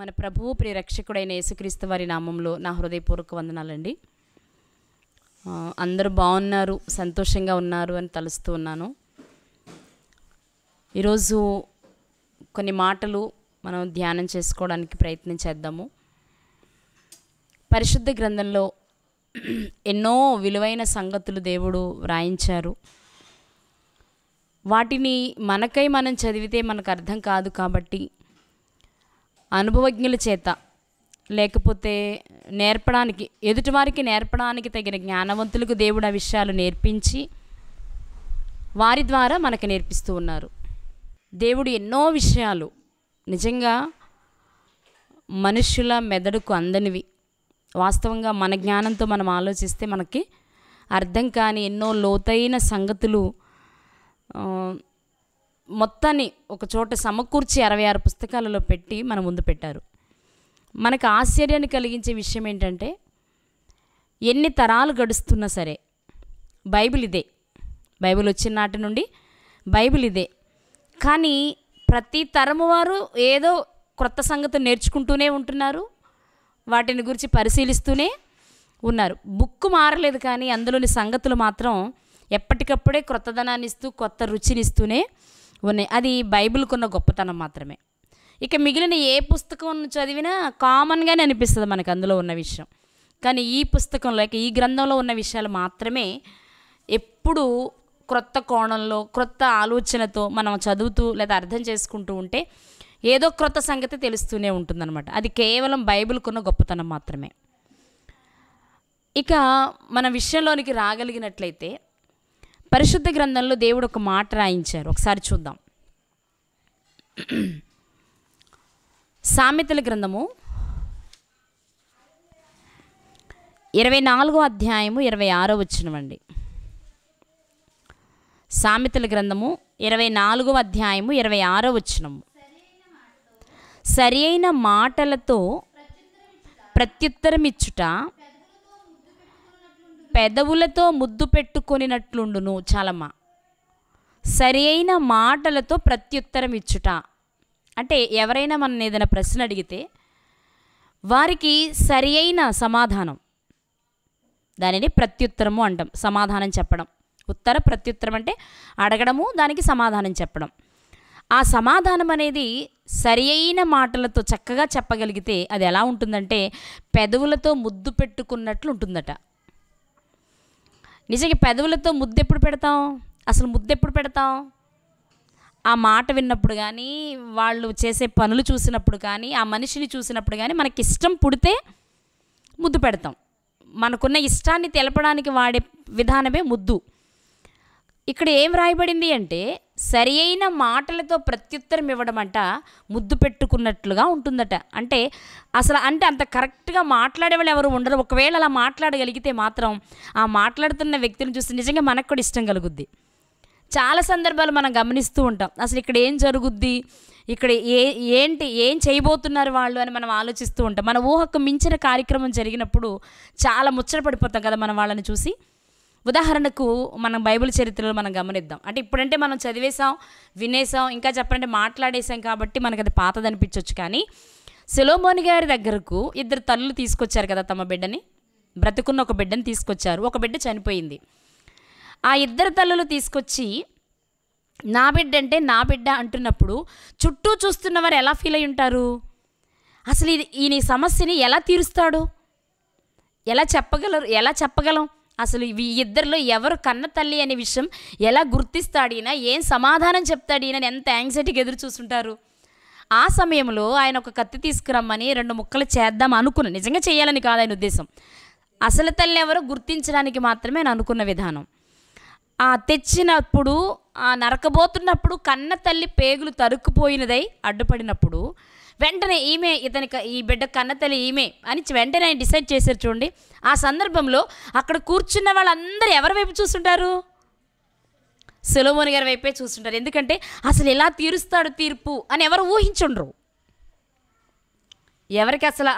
మన ప్రభువు రక్షకుడైన యేసుక్రీస్తు వారి నామంలో నా హృదయపూర్వక వందనాలండి అందరూ బాగున్నారు సంతోషంగా ఉన్నారు అని తలుస్తూ ఉన్నాను ఈరోజు కొన్ని మాటలు మనం ధ్యానం చేసుకోవడానికి ప్రయత్నం చేద్దాము పరిశుద్ధ గ్రంథంలో ఎన్నో విలువైన సంగతులు దేవుడు వ్రాయించారు వాటిని మనకై మనం చదివితే మనకు అర్థం కాదు కాబట్టి అనుభవజ్ఞుల చేత లేకపోతే నేర్పడానికి ఎదుటివారికి నేర్పడానికి తగిన జ్ఞానవంతులకు దేవుడు ఆ విషయాలు నేర్పించి వారి ద్వారా మనకు నేర్పిస్తూ ఉన్నారు దేవుడు ఎన్నో విషయాలు నిజంగా మనుషుల మెదడుకు అందనివి వాస్తవంగా మన జ్ఞానంతో మనం ఆలోచిస్తే మనకి అర్థం కాని ఎన్నో లోతైన సంగతులు మొత్తాన్ని ఒక చోట సమకూర్చి అరవై ఆరు పుస్తకాలలో పెట్టి మన ముందు పెట్టారు మనకు ఆశ్చర్యాన్ని కలిగించే విషయం ఏంటంటే ఎన్ని తరాలు గడుస్తున్నా సరే బైబిల్ ఇదే బైబిల్ వచ్చిన నాటి నుండి బైబిల్ ఇదే కానీ ప్రతి తరము వారు ఏదో క్రొత్త సంగతి నేర్చుకుంటూనే ఉంటున్నారు వాటిని గురించి పరిశీలిస్తూనే ఉన్నారు బుక్ మారలేదు కానీ అందులోని సంగతులు మాత్రం ఎప్పటికప్పుడే క్రొత్తదనాన్ని ఇస్తూ కొత్త రుచినిస్తూనే ఉన్నాయి అది బైబిల్కున్న గొప్పతనం మాత్రమే ఇక మిగిలిన ఏ పుస్తకం చదివినా కామన్గానే అనిపిస్తుంది మనకు అందులో ఉన్న విషయం కానీ ఈ పుస్తకంలో ఈ గ్రంథంలో ఉన్న విషయాలు మాత్రమే ఎప్పుడు క్రొత్త కోణంలో క్రొత్త ఆలోచనతో మనం చదువుతూ లేదా అర్థం చేసుకుంటూ ఉంటే ఏదో క్రొత్త సంగతి తెలుస్తూనే ఉంటుందన్నమాట అది కేవలం బైబిల్కున్న గొప్పతనం మాత్రమే ఇక మన విషయంలోనికి రాగలిగినట్లయితే పరిశుద్ధ గ్రంథంలో దేవుడు ఒక మాట రాయించారు ఒకసారి చూద్దాం సామెతల గ్రంథము ఇరవై నాలుగో అధ్యాయము ఇరవై ఆరో వచ్చినవండి సామెతల గ్రంథము ఇరవై నాలుగో అధ్యాయము ఇరవై ఆరో వచ్చినము సరి అయిన మాటలతో ప్రత్యుత్తరం ఇచ్చుట పెదవులతో ముద్దు పెట్టుకొనినట్లుండును చాలమ్మ సరి అయిన మాటలతో ప్రత్యుత్తరం ఇచ్చుట అంటే ఎవరైనా మనం ఏదైనా ప్రశ్న అడిగితే వారికి సరి అయిన సమాధానం దానిని ప్రత్యుత్తరము అంటాం సమాధానం చెప్పడం ఉత్తర ప్రత్యుత్తరం అంటే అడగడము దానికి సమాధానం చెప్పడం ఆ సమాధానం అనేది సరి అయిన మాటలతో చక్కగా చెప్పగలిగితే అది ఎలా ఉంటుందంటే పెదవులతో ముద్దు పెట్టుకున్నట్లు ఉంటుందట నిజంగా పెదవులతో ముద్దెప్పుడు పెడతాం అసలు ముద్దెప్పుడు పెడతాం ఆ మాట విన్నప్పుడు కానీ వాళ్ళు చేసే పనులు చూసినప్పుడు కానీ ఆ మనిషిని చూసినప్పుడు కానీ మనకి ఇష్టం పుడితే ముద్దు పెడతాం మనకున్న ఇష్టాన్ని తెలపడానికి వాడే విధానమే ముద్దు ఇక్కడ ఏం రాయబడింది అంటే సరి అయిన మాటలతో ప్రత్యుత్తరం ఇవ్వడం అంట ముద్దు పెట్టుకున్నట్లుగా ఉంటుందట అంటే అసలు అంటే అంత కరెక్ట్గా మాట్లాడే వాళ్ళు ఎవరు ఉండరు ఒకవేళ అలా మాట్లాడగలిగితే మాత్రం ఆ మాట్లాడుతున్న వ్యక్తిని చూస్తే నిజంగా మనకు కూడా ఇష్టం కలుగుద్ది చాలా సందర్భాలు మనం గమనిస్తూ ఉంటాం అసలు ఇక్కడ ఏం జరుగుద్ది ఇక్కడ ఏ ఏంటి ఏం చేయబోతున్నారు వాళ్ళు అని మనం ఆలోచిస్తూ ఉంటాం మన ఊహకు మించిన కార్యక్రమం జరిగినప్పుడు చాలా ముచ్చట పడిపోతాం కదా మనం వాళ్ళని చూసి ఉదాహరణకు మనం బైబిల్ చరిత్రలో మనం గమనిద్దాం అంటే ఇప్పుడంటే మనం చదివేసాం వినేసాం ఇంకా చెప్పాలంటే మాట్లాడేసాం కాబట్టి మనకు అది పాతది అనిపించవచ్చు కానీ సెలోమోని గారి దగ్గరకు ఇద్దరు తల్లులు తీసుకొచ్చారు కదా తమ బిడ్డని బ్రతుకున్న ఒక బిడ్డని తీసుకొచ్చారు ఒక బిడ్డ చనిపోయింది ఆ ఇద్దరు తల్లులు తీసుకొచ్చి నా బిడ్డ అంటే నా బిడ్డ అంటున్నప్పుడు చుట్టూ చూస్తున్న వారు ఎలా ఫీల్ అయి ఉంటారు అసలు ఇది ఈయన సమస్యని ఎలా తీరుస్తాడు ఎలా చెప్పగలరు ఎలా చెప్పగలం అసలు ఈ ఇద్దరిలో ఎవరు కన్న తల్లి అనే విషయం ఎలా గుర్తిస్తాడీనా ఏం సమాధానం చెప్తాడీనా ఎంత యాంగ్జైటీగా ఎదురు చూస్తుంటారు ఆ సమయంలో ఆయన ఒక కత్తి తీసుకురమ్మని రెండు ముక్కలు చేద్దాం అనుకున్న నిజంగా చేయాలని కాదు ఆయన ఉద్దేశం అసలు తల్లి ఎవరో గుర్తించడానికి మాత్రమే ఆయన అనుకున్న విధానం ఆ తెచ్చినప్పుడు ఆ నరకబోతున్నప్పుడు కన్న తల్లి పేగులు తరుక్కుపోయినదై అడ్డుపడినప్పుడు వెంటనే ఈమె ఇతని ఈ బిడ్డ కన్నతల్లి ఈమె అని వెంటనే ఆయన డిసైడ్ చేశారు చూడండి ఆ సందర్భంలో అక్కడ కూర్చున్న వాళ్ళందరూ ఎవరి వైపు చూస్తుంటారు సులోమోని గారి వైపే చూస్తుంటారు ఎందుకంటే అసలు ఎలా తీరుస్తాడు తీర్పు అని ఎవరు ఊహించుండ్రు ఎవరికి అసలు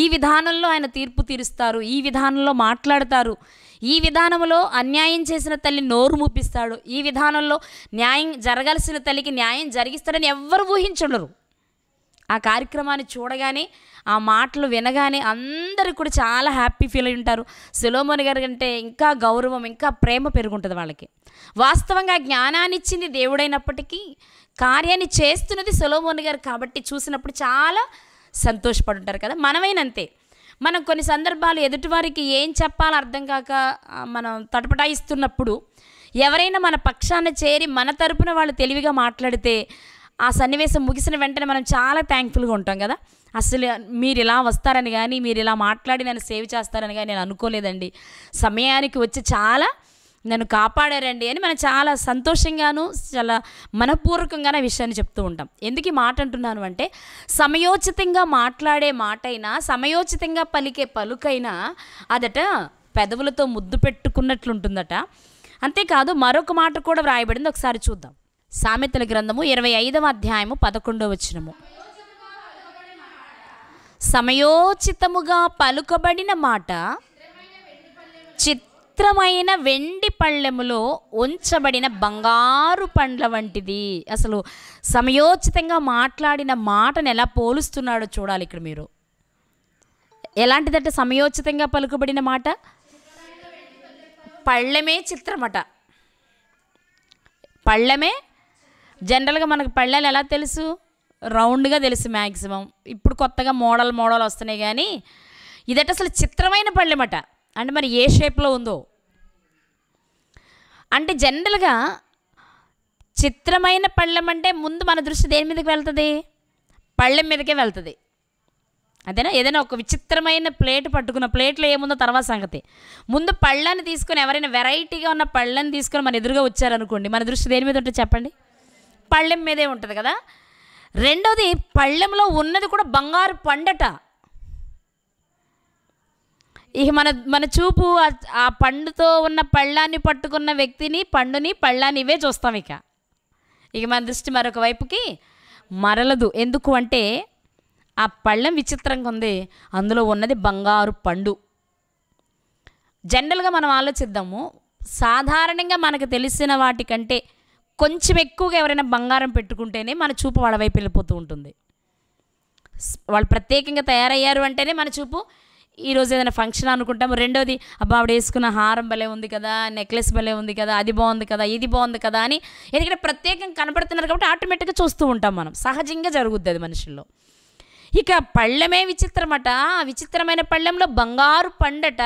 ఈ విధానంలో ఆయన తీర్పు తీరుస్తారు ఈ విధానంలో మాట్లాడతారు ఈ విధానంలో అన్యాయం చేసిన తల్లి నోరు మూపిస్తాడు ఈ విధానంలో న్యాయం జరగాల్సిన తల్లికి న్యాయం జరిగిస్తాడని ఎవ్వరు ఊహించుండరు ఆ కార్యక్రమాన్ని చూడగానే ఆ మాటలు వినగానే అందరూ కూడా చాలా హ్యాపీ ఫీల్ అయి ఉంటారు సులోమోని గారి అంటే ఇంకా గౌరవం ఇంకా ప్రేమ పెరుగుంటుంది వాళ్ళకి వాస్తవంగా జ్ఞానాన్ని ఇచ్చింది దేవుడైనప్పటికీ కార్యాన్ని చేస్తున్నది సులోమోని గారు కాబట్టి చూసినప్పుడు చాలా సంతోషపడుంటారు కదా మనమైనంతే మనం కొన్ని సందర్భాలు ఎదుటివారికి ఏం చెప్పాలో అర్థం కాక మనం తటపటాయిస్తున్నప్పుడు ఎవరైనా మన పక్షాన చేరి మన తరపున వాళ్ళు తెలివిగా మాట్లాడితే ఆ సన్నివేశం ముగిసిన వెంటనే మనం చాలా థ్యాంక్ఫుల్గా ఉంటాం కదా అసలు మీరు ఇలా వస్తారని కానీ మీరు ఇలా మాట్లాడి నన్ను సేవ్ చేస్తారని కానీ నేను అనుకోలేదండి సమయానికి వచ్చి చాలా నన్ను కాపాడారండి అని మనం చాలా సంతోషంగాను చాలా ఆ విషయాన్ని చెప్తూ ఉంటాం ఎందుకు ఈ మాట అంటున్నాను అంటే సమయోచితంగా మాట్లాడే మాటైనా సమయోచితంగా పలికే పలుకైనా అదట పెదవులతో ముద్దు పెట్టుకున్నట్లుంటుందట అంతేకాదు మరొక మాట కూడా వ్రాయబడింది ఒకసారి చూద్దాం సామెతల గ్రంథము ఇరవై ఐదవ అధ్యాయము పదకొండవ వచనము సమయోచితముగా పలుకబడిన మాట చిత్రమైన వెండి పళ్ళెములో ఉంచబడిన బంగారు పండ్ల వంటిది అసలు సమయోచితంగా మాట్లాడిన మాటను ఎలా పోలుస్తున్నాడో చూడాలి ఇక్కడ మీరు ఎలాంటిదంటే సమయోచితంగా పలుకబడిన మాట పళ్ళెమే చిత్రమట పళ్ళమే జనరల్గా మనకు పళ్ళాలు ఎలా తెలుసు రౌండ్గా తెలుసు మ్యాక్సిమం ఇప్పుడు కొత్తగా మోడల్ మోడల్ వస్తున్నాయి కానీ ఇదట అసలు చిత్రమైన పళ్ళెమట అంటే మరి ఏ షేప్లో ఉందో అంటే జనరల్గా చిత్రమైన పళ్ళెం అంటే ముందు మన దృష్టి దేని మీదకి వెళ్తుంది పళ్ళెం మీదకే వెళ్తుంది అదేనా ఏదైనా ఒక విచిత్రమైన ప్లేట్ పట్టుకున్న ప్లేట్లో ఏముందో తర్వాత సంగతి ముందు పళ్ళని తీసుకొని ఎవరైనా వెరైటీగా ఉన్న పళ్ళని తీసుకొని మన ఎదురుగా వచ్చారనుకోండి మన దృష్టి దేని మీద ఉంటే చెప్పండి పళ్ళెం మీదే ఉంటుంది కదా రెండవది పళ్ళెంలో ఉన్నది కూడా బంగారు పండట ఇక మన మన చూపు ఆ పండుతో ఉన్న పళ్ళాన్ని పట్టుకున్న వ్యక్తిని పండుని పళ్ళాన్ని ఇవే చూస్తాం ఇక ఇక మన దృష్టి మరొక వైపుకి మరలదు ఎందుకు అంటే ఆ పళ్ళెం విచిత్రంగా ఉంది అందులో ఉన్నది బంగారు పండు జనరల్గా మనం ఆలోచిద్దాము సాధారణంగా మనకు తెలిసిన వాటికంటే కొంచెం ఎక్కువగా ఎవరైనా బంగారం పెట్టుకుంటేనే మన చూపు వాళ్ళ వైపు వెళ్ళిపోతూ ఉంటుంది వాళ్ళు ప్రత్యేకంగా తయారయ్యారు అంటేనే మన చూపు ఈరోజు ఏదైనా ఫంక్షన్ అనుకుంటాము రెండోది అబ్బా ఆవిడ వేసుకున్న హారం భలే ఉంది కదా నెక్లెస్ భలే ఉంది కదా అది బాగుంది కదా ఇది బాగుంది కదా అని ఎందుకంటే ప్రత్యేకంగా కనపడుతున్నారు కాబట్టి ఆటోమేటిక్గా చూస్తూ ఉంటాం మనం సహజంగా జరుగుద్ది అది మనుషుల్లో ఇక పళ్ళమే విచిత్రమట విచిత్రమైన పళ్ళెంలో బంగారు పండట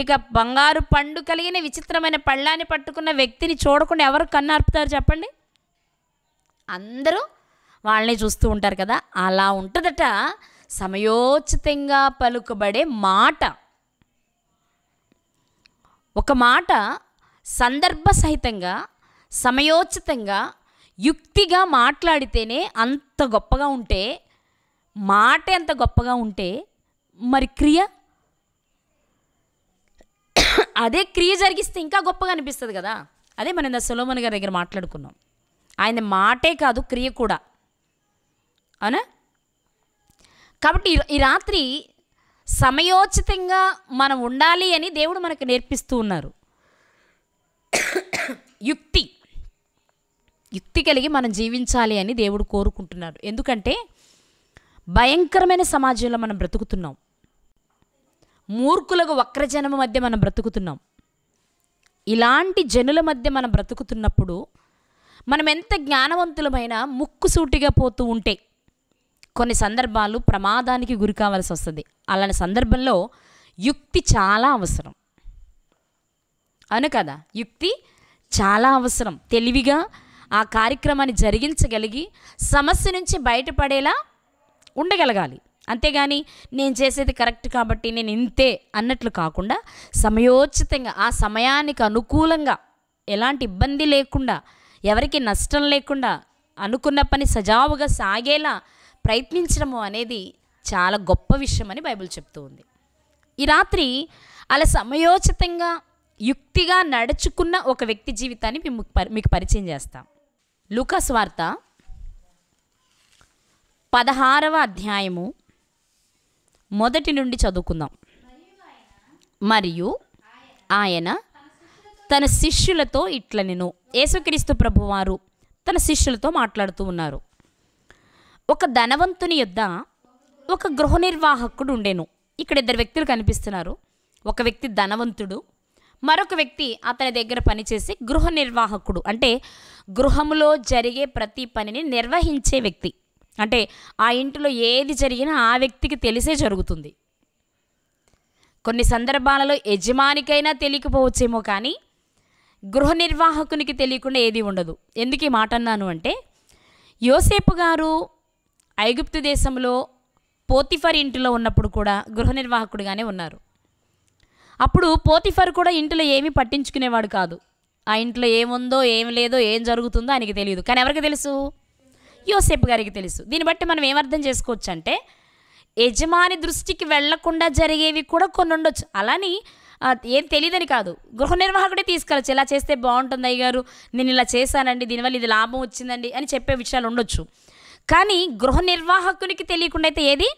ఇక బంగారు పండు కలిగిన విచిత్రమైన పళ్ళాన్ని పట్టుకున్న వ్యక్తిని చూడకుండా ఎవరు కన్ను అర్పుతారు చెప్పండి అందరూ వాళ్ళని చూస్తూ ఉంటారు కదా అలా ఉంటుందట సమయోచితంగా పలుకబడే మాట ఒక మాట సందర్భ సహితంగా సమయోచితంగా యుక్తిగా మాట్లాడితేనే అంత గొప్పగా ఉంటే మాట ఎంత గొప్పగా ఉంటే మరి క్రియ అదే క్రియ జరిగిస్తే ఇంకా గొప్పగా అనిపిస్తుంది కదా అదే మనం ఇంత సులోమన్ గారి దగ్గర మాట్లాడుకున్నాం ఆయన మాటే కాదు క్రియ కూడా అవునా కాబట్టి ఈ రాత్రి సమయోచితంగా మనం ఉండాలి అని దేవుడు మనకు నేర్పిస్తూ ఉన్నారు యుక్తి యుక్తి కలిగి మనం జీవించాలి అని దేవుడు కోరుకుంటున్నాడు ఎందుకంటే భయంకరమైన సమాజంలో మనం బ్రతుకుతున్నాం మూర్ఖులకు వక్రజనము మధ్య మనం బ్రతుకుతున్నాం ఇలాంటి జనుల మధ్య మనం బ్రతుకుతున్నప్పుడు మనం ఎంత జ్ఞానవంతులమైన ముక్కుసూటిగా పోతూ ఉంటే కొన్ని సందర్భాలు ప్రమాదానికి గురి కావాల్సి వస్తుంది అలాంటి సందర్భంలో యుక్తి చాలా అవసరం అవును కదా యుక్తి చాలా అవసరం తెలివిగా ఆ కార్యక్రమాన్ని జరిగించగలిగి సమస్య నుంచి బయటపడేలా ఉండగలగాలి అంతేగాని నేను చేసేది కరెక్ట్ కాబట్టి నేను ఇంతే అన్నట్లు కాకుండా సమయోచితంగా ఆ సమయానికి అనుకూలంగా ఎలాంటి ఇబ్బంది లేకుండా ఎవరికి నష్టం లేకుండా అనుకున్న పని సజావుగా సాగేలా ప్రయత్నించడము అనేది చాలా గొప్ప విషయం అని బైబిల్ చెప్తూ ఉంది ఈ రాత్రి అలా సమయోచితంగా యుక్తిగా నడుచుకున్న ఒక వ్యక్తి జీవితాన్ని మీకు పరిచయం చేస్తాం లూకాస్ వార్త పదహారవ అధ్యాయము మొదటి నుండి చదువుకుందాం మరియు ఆయన తన శిష్యులతో ఇట్ల నేను యేసుక్రీస్తు ప్రభువారు తన శిష్యులతో మాట్లాడుతూ ఉన్నారు ఒక ధనవంతుని యొద్ద ఒక గృహ నిర్వాహకుడు ఉండేను ఇక్కడ ఇద్దరు వ్యక్తులు కనిపిస్తున్నారు ఒక వ్యక్తి ధనవంతుడు మరొక వ్యక్తి అతని దగ్గర పనిచేసి గృహ నిర్వాహకుడు అంటే గృహములో జరిగే ప్రతి పనిని నిర్వహించే వ్యక్తి అంటే ఆ ఇంటిలో ఏది జరిగినా ఆ వ్యక్తికి తెలిసే జరుగుతుంది కొన్ని సందర్భాలలో యజమానికైనా తెలియకపోవచ్చేమో కానీ గృహ నిర్వాహకునికి తెలియకుండా ఏది ఉండదు ఎందుకు ఈ మాట అన్నాను అంటే యోసేపు గారు ఐగుప్తు దేశంలో పోతిఫర్ ఇంటిలో ఉన్నప్పుడు కూడా గృహ నిర్వాహకుడుగానే ఉన్నారు అప్పుడు పోతిఫర్ కూడా ఇంటిలో ఏమీ పట్టించుకునేవాడు కాదు ఆ ఇంట్లో ఏముందో ఏం లేదో ఏం జరుగుతుందో ఆయనకి తెలియదు కానీ ఎవరికి తెలుసు యోసేపు గారికి తెలుసు దీన్ని బట్టి మనం ఏమర్థం చేసుకోవచ్చు అంటే యజమాని దృష్టికి వెళ్లకుండా జరిగేవి కూడా కొన్ని ఉండొచ్చు అలానే ఏం తెలియదని కాదు గృహ నిర్వాహకుడే తీసుకెళ్ళచ్చు ఇలా చేస్తే బాగుంటుంది అయ్యగారు నేను ఇలా చేశానండి దీనివల్ల ఇది లాభం వచ్చిందండి అని చెప్పే విషయాలు ఉండొచ్చు కానీ గృహ నిర్వాహకునికి తెలియకుండా అయితే ఏది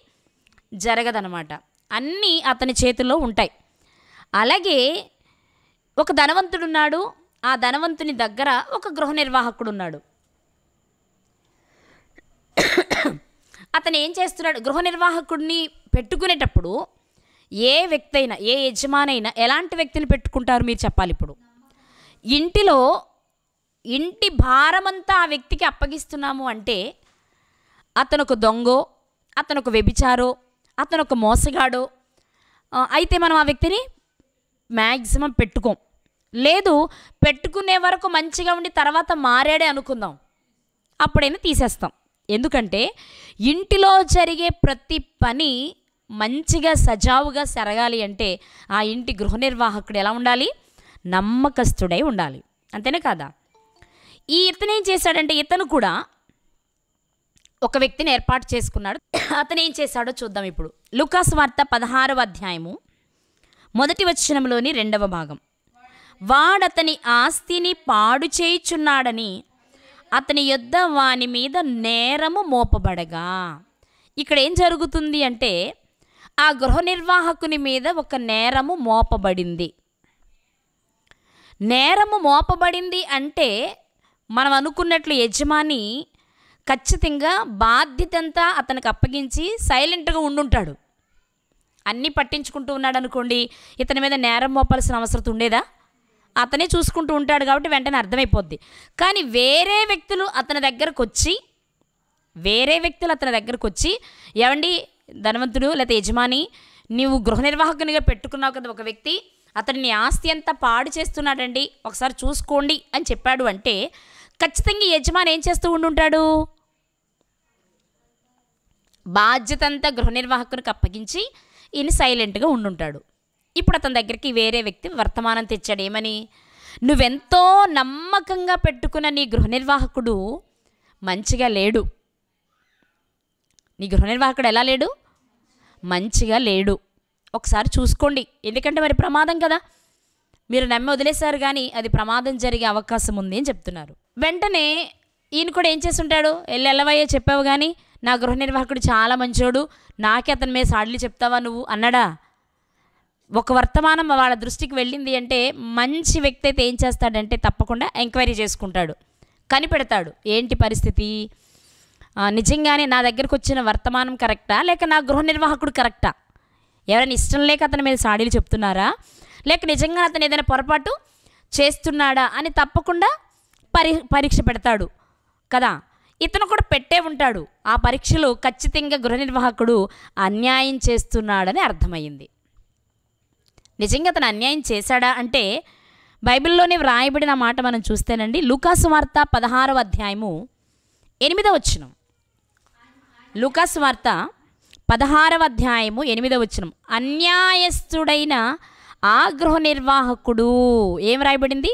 జరగదనమాట అన్నీ అతని చేతుల్లో ఉంటాయి అలాగే ఒక ధనవంతుడున్నాడు ఆ ధనవంతుని దగ్గర ఒక గృహ నిర్వాహకుడు ఉన్నాడు అతను ఏం చేస్తున్నాడు గృహ నిర్వాహకుడిని పెట్టుకునేటప్పుడు ఏ వ్యక్తి అయినా ఏ యజమానైనా ఎలాంటి వ్యక్తిని పెట్టుకుంటారు మీరు చెప్పాలి ఇప్పుడు ఇంటిలో ఇంటి భారమంతా ఆ వ్యక్తికి అప్పగిస్తున్నాము అంటే అతను ఒక దొంగో అతను ఒక వ్యభిచారో అతను ఒక మోసగాడో అయితే మనం ఆ వ్యక్తిని మ్యాక్సిమం పెట్టుకోం లేదు పెట్టుకునే వరకు మంచిగా ఉండి తర్వాత మారాడే అనుకుందాం అప్పుడైనా తీసేస్తాం ఎందుకంటే ఇంటిలో జరిగే ప్రతి పని మంచిగా సజావుగా జరగాలి అంటే ఆ ఇంటి గృహ నిర్వాహకుడు ఎలా ఉండాలి నమ్మకస్తుడై ఉండాలి అంతేనే కాదా ఈ ఇతను ఏం చేశాడంటే ఇతను కూడా ఒక వ్యక్తిని ఏర్పాటు చేసుకున్నాడు అతను ఏం చేశాడో చూద్దాం ఇప్పుడు లుకాస్ వార్త పదహారవ అధ్యాయము మొదటి వచనంలోని రెండవ భాగం వాడతని ఆస్తిని పాడు చేయుచున్నాడని అతని యుద్ధ వాని మీద నేరము మోపబడగా ఇక్కడ ఏం జరుగుతుంది అంటే ఆ గృహ నిర్వాహకుని మీద ఒక నేరము మోపబడింది నేరము మోపబడింది అంటే మనం అనుకున్నట్లు యజమాని ఖచ్చితంగా బాధ్యతంతా అతనికి అప్పగించి సైలెంట్గా ఉండుంటాడు అన్నీ పట్టించుకుంటూ ఉన్నాడు అనుకోండి ఇతని మీద నేరం మోపాల్సిన అవసరం ఉండేదా అతనే చూసుకుంటూ ఉంటాడు కాబట్టి వెంటనే అర్థమైపోద్ది కానీ వేరే వ్యక్తులు అతని దగ్గరకు వచ్చి వేరే వ్యక్తులు అతని దగ్గరకు వచ్చి ఏమండి ధనవంతుడు లేకపోతే యజమాని నీవు గృహ నిర్వాహకునిగా పెట్టుకున్నావు కదా ఒక వ్యక్తి అతన్ని ఆస్తి అంతా పాడు చేస్తున్నాడండి ఒకసారి చూసుకోండి అని చెప్పాడు అంటే ఖచ్చితంగా యజమాని ఏం చేస్తూ ఉంటాడు బాధ్యత అంతా గృహ నిర్వాహకునికి అప్పగించి ఈయన సైలెంట్గా ఉండుంటాడు ఇప్పుడు అతని దగ్గరికి వేరే వ్యక్తి వర్తమానం తెచ్చాడు ఏమని నువ్వెంతో నమ్మకంగా పెట్టుకున్న నీ గృహ నిర్వాహకుడు మంచిగా లేడు నీ గృహ నిర్వాహకుడు ఎలా లేడు మంచిగా లేడు ఒకసారి చూసుకోండి ఎందుకంటే మరి ప్రమాదం కదా మీరు నమ్మి వదిలేశారు కానీ అది ప్రమాదం జరిగే అవకాశం ఉంది అని చెప్తున్నారు వెంటనే ఈయన కూడా ఏం చేస్తుంటాడు ఎల్లెల్లవయ్యే చెప్పావు కానీ నా గృహ నిర్వాహకుడు చాలా మంచోడు నాకే అతని మీద సాడ్లు చెప్తావా నువ్వు అన్నాడా ఒక వర్తమానం వాళ్ళ దృష్టికి వెళ్ళింది అంటే మంచి వ్యక్తి అయితే ఏం చేస్తాడంటే తప్పకుండా ఎంక్వైరీ చేసుకుంటాడు కనిపెడతాడు ఏంటి పరిస్థితి నిజంగానే నా దగ్గరకు వచ్చిన వర్తమానం కరెక్టా లేక నా గృహ నిర్వాహకుడు కరెక్టా ఎవరైనా ఇష్టం లేక అతని మీద సాడీలు చెప్తున్నారా లేక నిజంగా అతను ఏదైనా పొరపాటు చేస్తున్నాడా అని తప్పకుండా పరి పరీక్ష పెడతాడు కదా ఇతను కూడా పెట్టే ఉంటాడు ఆ పరీక్షలో ఖచ్చితంగా గృహ నిర్వాహకుడు అన్యాయం చేస్తున్నాడని అర్థమైంది నిజంగా అతను అన్యాయం చేశాడా అంటే బైబిల్లోనే వ్రాయబడిన మాట మనం చూస్తేనండి లూకాసు వార్త పదహారవ అధ్యాయము ఎనిమిదవ వచ్చినం లూకాసు వార్త పదహారవ అధ్యాయము ఎనిమిదవ వచ్చినం అన్యాయస్థుడైన ఆ గృహ నిర్వాహకుడు ఏం రాయబడింది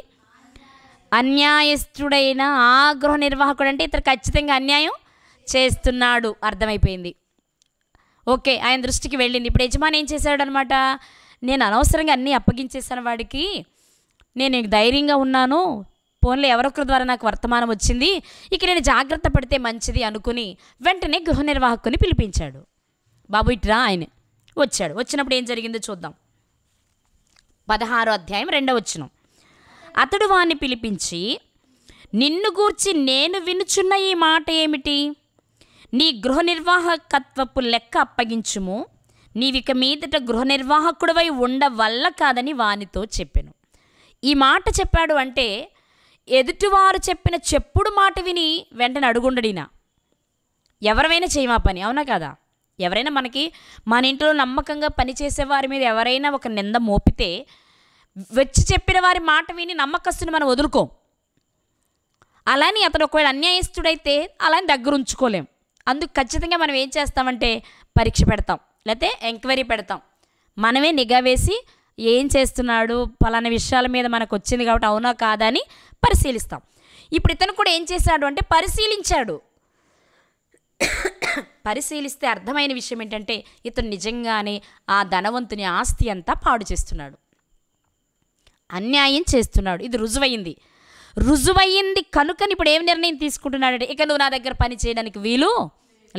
అన్యాయస్థుడైన ఆ గృహ నిర్వాహకుడు అంటే ఇతను ఖచ్చితంగా అన్యాయం చేస్తున్నాడు అర్థమైపోయింది ఓకే ఆయన దృష్టికి వెళ్ళింది ఇప్పుడు యజమాని ఏం చేశాడనమాట నేను అనవసరంగా అన్నీ అప్పగించేసాను వాడికి నేను ధైర్యంగా ఉన్నాను ఫోన్లో ఎవరొకరి ద్వారా నాకు వర్తమానం వచ్చింది ఇక నేను జాగ్రత్త పడితే మంచిది అనుకుని వెంటనే గృహ నిర్వాహకుని పిలిపించాడు బాబు ఇట్రా ఆయన వచ్చాడు వచ్చినప్పుడు ఏం జరిగిందో చూద్దాం పదహారో అధ్యాయం రెండవ వచ్చినం అతడు వాణ్ణి పిలిపించి నిన్ను గూర్చి నేను వినుచున్న ఈ మాట ఏమిటి నీ గృహ నిర్వాహకత్వపు లెక్క అప్పగించుము నీవిక మీదట గృహ నిర్వాహకుడివై ఉండవల్ల కాదని వానితో చెప్పాను ఈ మాట చెప్పాడు అంటే ఎదుటివారు చెప్పిన చెప్పుడు మాట విని వెంటనే అడుగుండడినా ఎవరైనా చేయమా పని అవునా కదా ఎవరైనా మనకి మన ఇంట్లో నమ్మకంగా పనిచేసే వారి మీద ఎవరైనా ఒక నింద మోపితే వచ్చి చెప్పిన వారి మాట విని నమ్మకస్తుని మనం వదులుకో అలానే అతను ఒకవేళ అన్యాయస్తుడైతే అలానే దగ్గర ఉంచుకోలేం అందుకు ఖచ్చితంగా మనం ఏం చేస్తామంటే పరీక్ష పెడతాం లేకపోతే ఎంక్వైరీ పెడతాం మనమే నిఘా వేసి ఏం చేస్తున్నాడు పలానా విషయాల మీద మనకు వచ్చింది కాబట్టి అవునా కాదా అని పరిశీలిస్తాం ఇప్పుడు ఇతను కూడా ఏం చేశాడు అంటే పరిశీలించాడు పరిశీలిస్తే అర్థమైన విషయం ఏంటంటే ఇతను నిజంగానే ఆ ధనవంతుని ఆస్తి అంతా పాడు చేస్తున్నాడు అన్యాయం చేస్తున్నాడు ఇది రుజువైంది రుజువయ్యింది కనుక ఇప్పుడు ఏం నిర్ణయం తీసుకుంటున్నాడంటే ఇక నువ్వు నా దగ్గర పని చేయడానికి వీలు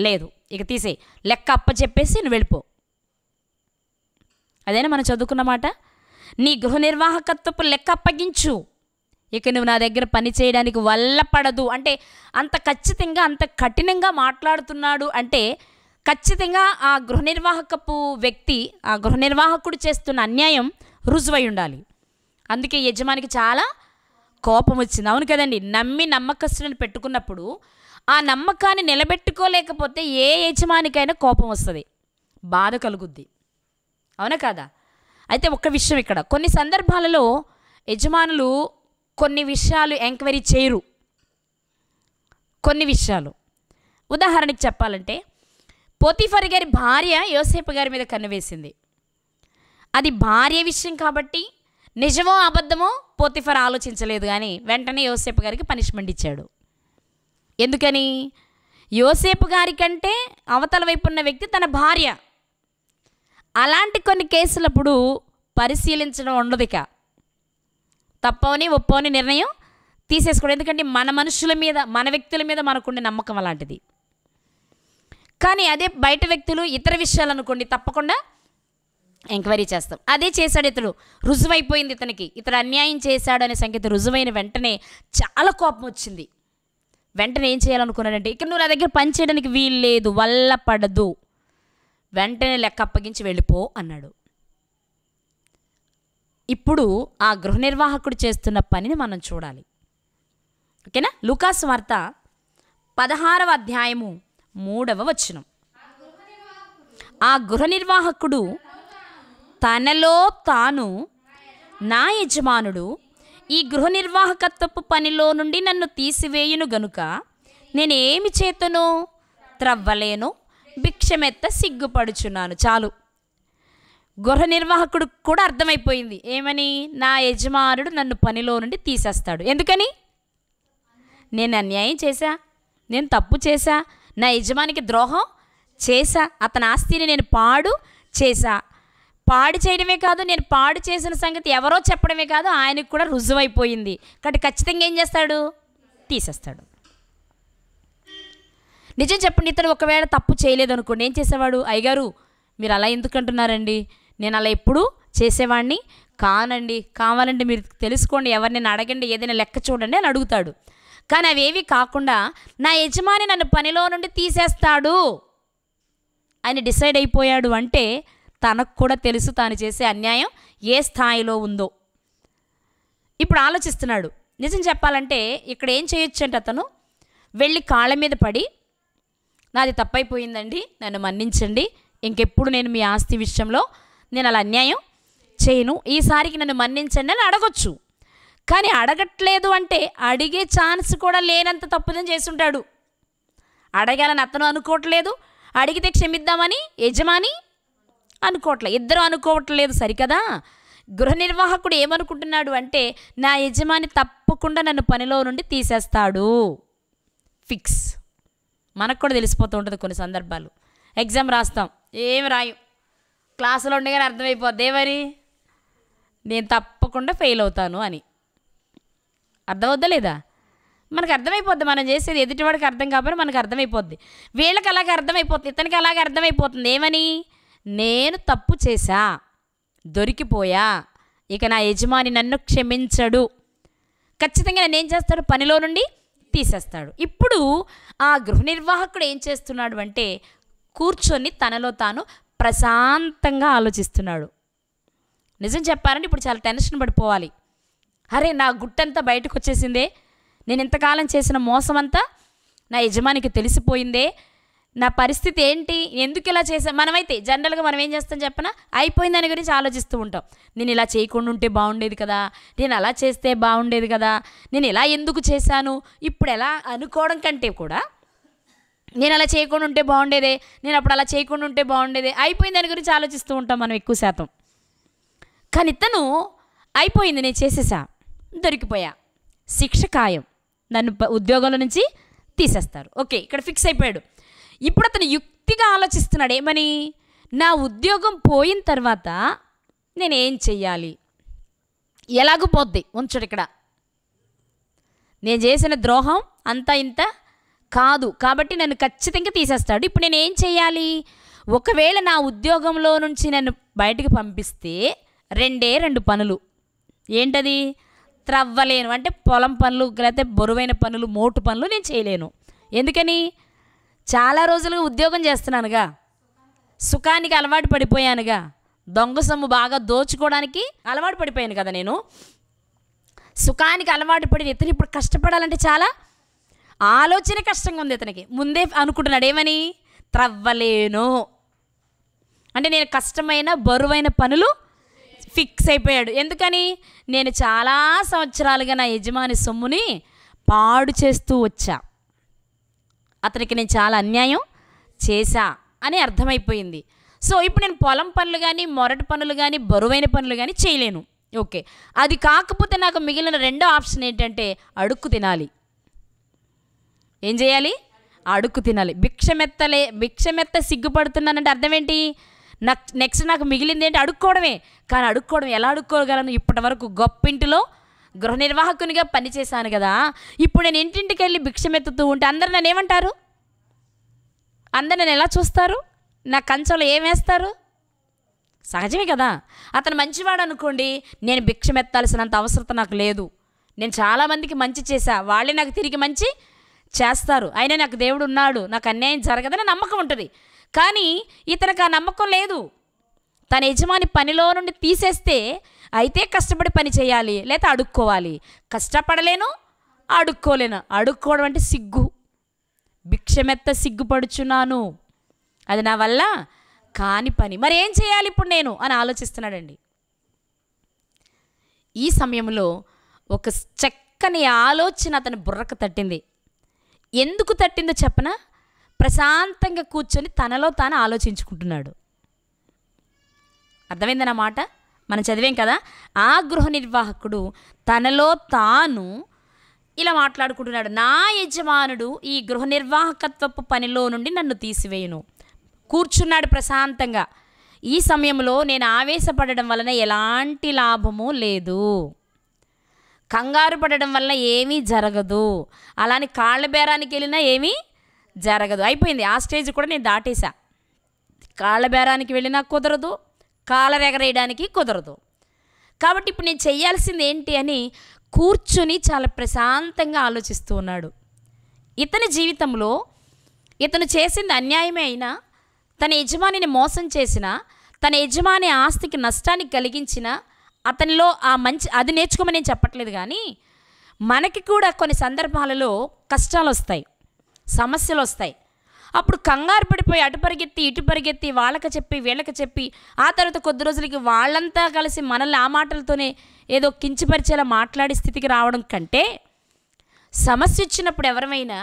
లేదు ఇక తీసే లెక్క అప్ప చెప్పేసి నువ్వు వెళ్ళిపో అదేనా మనం చదువుకున్నమాట నీ గృహ నిర్వాహకత్వపు లెక్క అప్పగించు ఇక నువ్వు నా దగ్గర పని చేయడానికి వల్ల పడదు అంటే అంత ఖచ్చితంగా అంత కఠినంగా మాట్లాడుతున్నాడు అంటే ఖచ్చితంగా ఆ గృహ నిర్వాహకపు వ్యక్తి ఆ గృహ నిర్వాహకుడు చేస్తున్న అన్యాయం రుజువై ఉండాలి అందుకే యజమానికి చాలా కోపం వచ్చింది అవును కదండి నమ్మి నమ్మకస్తులను పెట్టుకున్నప్పుడు ఆ నమ్మకాన్ని నిలబెట్టుకోలేకపోతే ఏ యజమానికైనా కోపం వస్తుంది బాధ కలుగుద్ది అవునా కాదా అయితే ఒక్క విషయం ఇక్కడ కొన్ని సందర్భాలలో యజమానులు కొన్ని విషయాలు ఎంక్వైరీ చేయరు కొన్ని విషయాలు ఉదాహరణకి చెప్పాలంటే పోతిఫర్ గారి భార్య యోసేపు గారి మీద కన్నువేసింది అది భార్య విషయం కాబట్టి నిజమో అబద్ధమో పోతిఫర్ ఆలోచించలేదు కానీ వెంటనే యోసేపు గారికి పనిష్మెంట్ ఇచ్చాడు ఎందుకని యోసేపు గారి కంటే అవతల వైపు ఉన్న వ్యక్తి తన భార్య అలాంటి కొన్ని కేసులప్పుడు పరిశీలించడం ఉండదు ఇక తప్పవని ఒప్పవని నిర్ణయం తీసేసుకోవడం ఎందుకంటే మన మనుషుల మీద మన వ్యక్తుల మీద మనకుండే నమ్మకం అలాంటిది కానీ అదే బయట వ్యక్తులు ఇతర విషయాలు అనుకోండి తప్పకుండా ఎంక్వైరీ చేస్తాం అదే చేశాడు ఇతడు రుజువైపోయింది ఇతనికి ఇతడు అన్యాయం చేశాడు అనే సంగతి రుజువైన వెంటనే చాలా కోపం వచ్చింది వెంటనే ఏం చేయాలనుకున్నాడంటే ఇక్కడ నువ్వు నా దగ్గర పని చేయడానికి వీలు లేదు వల్ల పడదు వెంటనే లెక్క అప్పగించి వెళ్ళిపో అన్నాడు ఇప్పుడు ఆ గృహ నిర్వాహకుడు చేస్తున్న పనిని మనం చూడాలి ఓకేనా లుకాస్ వార్త పదహారవ అధ్యాయము మూడవ వచనం ఆ గృహ నిర్వాహకుడు తనలో తాను నా యజమానుడు ఈ గృహ నిర్వాహకత్వపు పనిలో నుండి నన్ను తీసివేయును గనుక నేనేమి చేతను త్రవ్వలేను భిక్షమెత్త సిగ్గుపడుచున్నాను చాలు గృహ నిర్వాహకుడు కూడా అర్థమైపోయింది ఏమని నా యజమానుడు నన్ను పనిలో నుండి తీసేస్తాడు ఎందుకని నేను అన్యాయం చేశా నేను తప్పు చేశా నా యజమానికి ద్రోహం చేశా అతని ఆస్తిని నేను పాడు చేశా పాడు చేయడమే కాదు నేను పాడు చేసిన సంగతి ఎవరో చెప్పడమే కాదు ఆయనకు కూడా రుజువైపోయింది కాబట్టి ఖచ్చితంగా ఏం చేస్తాడు తీసేస్తాడు నిజం చెప్పండి ఇతను ఒకవేళ తప్పు చేయలేదు అనుకోండి ఏం చేసేవాడు అయ్యగారు మీరు అలా ఎందుకు అంటున్నారండి నేను అలా ఎప్పుడు చేసేవాడిని కానండి కావాలండి మీరు తెలుసుకోండి ఎవరిని అడగండి ఏదైనా లెక్క చూడండి అని అడుగుతాడు కానీ అవేవి కాకుండా నా యజమాని నన్ను పనిలో నుండి తీసేస్తాడు అని డిసైడ్ అయిపోయాడు అంటే తనకు కూడా తెలుసు తాను చేసే అన్యాయం ఏ స్థాయిలో ఉందో ఇప్పుడు ఆలోచిస్తున్నాడు నిజం చెప్పాలంటే ఇక్కడ ఏం చేయొచ్చు అంటే అతను వెళ్ళి కాళ్ళ మీద పడి నాది తప్పైపోయిందండి నన్ను మన్నించండి ఇంకెప్పుడు నేను మీ ఆస్తి విషయంలో నేను అలా అన్యాయం చేయను ఈసారికి నన్ను మన్నించండి అని అడగొచ్చు కానీ అడగట్లేదు అంటే అడిగే ఛాన్స్ కూడా లేనంత తప్పుదని చేసుంటాడు అడగాలని అతను అనుకోవట్లేదు అడిగితే క్షమిద్దామని యజమాని అనుకోవట్లే ఇద్దరు అనుకోవట్లేదు సరికదా గృహ నిర్వాహకుడు ఏమనుకుంటున్నాడు అంటే నా యజమాని తప్పకుండా నన్ను పనిలో నుండి తీసేస్తాడు ఫిక్స్ మనకు కూడా తెలిసిపోతూ ఉంటుంది కొన్ని సందర్భాలు ఎగ్జామ్ రాస్తాం ఏం రాయం క్లాసులో ఉండే కానీ అర్థమైపోద్ది ఏమరి నేను తప్పకుండా ఫెయిల్ అవుతాను అని అర్థమవుద్దా లేదా మనకు అర్థమైపోద్ది మనం చేసేది ఎదుటివాడికి అర్థం కాబట్టి మనకు అర్థమైపోద్ది వీళ్ళకి అలాగే అర్థమైపోతుంది ఇతనికి అలాగే అర్థమైపోతుంది ఏమని నేను తప్పు చేశా దొరికిపోయా ఇక నా యజమాని నన్ను క్షమించడు ఖచ్చితంగా నన్ను ఏం చేస్తాడు పనిలో నుండి తీసేస్తాడు ఇప్పుడు ఆ గృహ నిర్వాహకుడు ఏం చేస్తున్నాడు అంటే కూర్చొని తనలో తాను ప్రశాంతంగా ఆలోచిస్తున్నాడు నిజం చెప్పారంటే ఇప్పుడు చాలా టెన్షన్ పడిపోవాలి అరే నా గుట్టంతా బయటకు వచ్చేసిందే నేను ఇంతకాలం చేసిన మోసమంతా నా యజమానికి తెలిసిపోయిందే నా పరిస్థితి ఏంటి ఎందుకు ఇలా చేసా మనమైతే జనరల్గా మనం ఏం చేస్తాం చెప్పనా అయిపోయిన దాని గురించి ఆలోచిస్తూ ఉంటాం నేను ఇలా చేయకుండా ఉంటే బాగుండేది కదా నేను అలా చేస్తే బాగుండేది కదా నేను ఇలా ఎందుకు చేశాను ఇప్పుడు ఎలా అనుకోవడం కంటే కూడా నేను అలా చేయకుండా ఉంటే బాగుండేదే నేను అప్పుడు అలా చేయకుండా ఉంటే బాగుండేదే అయిపోయిన దాని గురించి ఆలోచిస్తూ ఉంటాం మనం ఎక్కువ శాతం కానీ తను అయిపోయింది నేను చేసేసా దొరికిపోయా శిక్ష ఖాయం నన్ను ఉద్యోగంలో నుంచి తీసేస్తారు ఓకే ఇక్కడ ఫిక్స్ అయిపోయాడు ఇప్పుడు అతను యుక్తిగా ఆలోచిస్తున్నాడు ఏమని నా ఉద్యోగం పోయిన తర్వాత నేనేం చెయ్యాలి ఎలాగూ పోద్ది ఉంచడు ఇక్కడ నేను చేసిన ద్రోహం అంత ఇంత కాదు కాబట్టి నన్ను ఖచ్చితంగా తీసేస్తాడు ఇప్పుడు నేను ఏం చేయాలి ఒకవేళ నా ఉద్యోగంలో నుంచి నన్ను బయటకు పంపిస్తే రెండే రెండు పనులు ఏంటది త్రవ్వలేను అంటే పొలం పనులు లేకపోతే బరువైన పనులు మోటు పనులు నేను చేయలేను ఎందుకని చాలా రోజులుగా ఉద్యోగం చేస్తున్నానుగా సుఖానికి అలవాటు పడిపోయానుగా దొంగ సొమ్ము బాగా దోచుకోవడానికి అలవాటు పడిపోయాను కదా నేను సుఖానికి అలవాటు పడిన ఇతను ఇప్పుడు కష్టపడాలంటే చాలా ఆలోచన కష్టంగా ఉంది ఇతనికి ముందే అనుకుంటున్నాడు ఏమని త్రవ్వలేను అంటే నేను కష్టమైన బరువైన పనులు ఫిక్స్ అయిపోయాడు ఎందుకని నేను చాలా సంవత్సరాలుగా నా యజమాని సొమ్ముని పాడు చేస్తూ వచ్చా అతనికి నేను చాలా అన్యాయం చేశా అని అర్థమైపోయింది సో ఇప్పుడు నేను పొలం పనులు కానీ మొరటి పనులు కానీ బరువైన పనులు కానీ చేయలేను ఓకే అది కాకపోతే నాకు మిగిలిన రెండో ఆప్షన్ ఏంటంటే అడుక్కు తినాలి ఏం చేయాలి అడుక్కు తినాలి భిక్షమెత్తలే భిక్షమెత్త సిగ్గుపడుతున్నానంటే అర్థం ఏంటి నాకు నెక్స్ట్ నాకు మిగిలింది ఏంటి అడుక్కోవడమే కానీ అడుక్కోవడం ఎలా అడుక్కోగలను ఇప్పటి వరకు ఇంటిలో గృహ నిర్వాహకునిగా పనిచేశాను కదా ఇప్పుడు నేను ఇంటింటికి వెళ్ళి భిక్షమెత్తుతూ ఉంటే అందరు నన్ను ఏమంటారు అందరు నన్ను ఎలా చూస్తారు నా కంచంలో ఏమేస్తారు సహజమే కదా అతను మంచివాడు అనుకోండి నేను భిక్షమెత్తాల్సినంత అవసరత నాకు లేదు నేను చాలామందికి మంచి చేశా వాళ్ళే నాకు తిరిగి మంచి చేస్తారు అయినా నాకు దేవుడు ఉన్నాడు నాకు అన్యాయం జరగదని నమ్మకం ఉంటుంది కానీ ఇతనికి ఆ నమ్మకం లేదు తన యజమాని పనిలో నుండి తీసేస్తే అయితే కష్టపడి పని చేయాలి లేకపోతే అడుక్కోవాలి కష్టపడలేను అడుక్కోలేను అడుక్కోవడం అంటే సిగ్గు భిక్షమెత్త సిగ్గుపడుచున్నాను అది నా వల్ల కాని పని మరి ఏం చేయాలి ఇప్పుడు నేను అని ఆలోచిస్తున్నాడండి ఈ సమయంలో ఒక చక్కని ఆలోచన అతని బుర్రకు తట్టింది ఎందుకు తట్టిందో చెప్పనా ప్రశాంతంగా కూర్చొని తనలో తాను ఆలోచించుకుంటున్నాడు అర్థమైందన్నమాట మనం చదివాం కదా ఆ గృహ నిర్వాహకుడు తనలో తాను ఇలా మాట్లాడుకుంటున్నాడు నా యజమానుడు ఈ గృహ నిర్వాహకత్వపు పనిలో నుండి నన్ను తీసివేయను కూర్చున్నాడు ప్రశాంతంగా ఈ సమయంలో నేను ఆవేశపడడం వలన ఎలాంటి లాభము లేదు కంగారు పడడం వల్ల ఏమీ జరగదు అలానే కాళ్ళ బేరానికి వెళ్ళినా ఏమీ జరగదు అయిపోయింది ఆ స్టేజ్ కూడా నేను దాటేశా కాళ్ళ బేరానికి వెళ్ళినా కుదరదు కాలవెగరేయడానికి కుదరదు కాబట్టి ఇప్పుడు నేను చేయాల్సింది ఏంటి అని కూర్చుని చాలా ప్రశాంతంగా ఆలోచిస్తూ ఉన్నాడు ఇతని జీవితంలో ఇతను చేసింది అన్యాయమే అయినా తన యజమానిని మోసం చేసిన తన యజమాని ఆస్తికి నష్టాన్ని కలిగించిన అతనిలో ఆ మంచి అది నేర్చుకోమని చెప్పట్లేదు కానీ మనకి కూడా కొన్ని సందర్భాలలో కష్టాలు వస్తాయి సమస్యలు వస్తాయి అప్పుడు కంగారు పడిపోయి అటు పరిగెత్తి ఇటు పరిగెత్తి వాళ్ళకి చెప్పి వీళ్ళకి చెప్పి ఆ తర్వాత కొద్ది రోజులకి వాళ్ళంతా కలిసి మనల్ని ఆ మాటలతోనే ఏదో కించపరిచేలా మాట్లాడే స్థితికి రావడం కంటే సమస్య వచ్చినప్పుడు ఎవరమైనా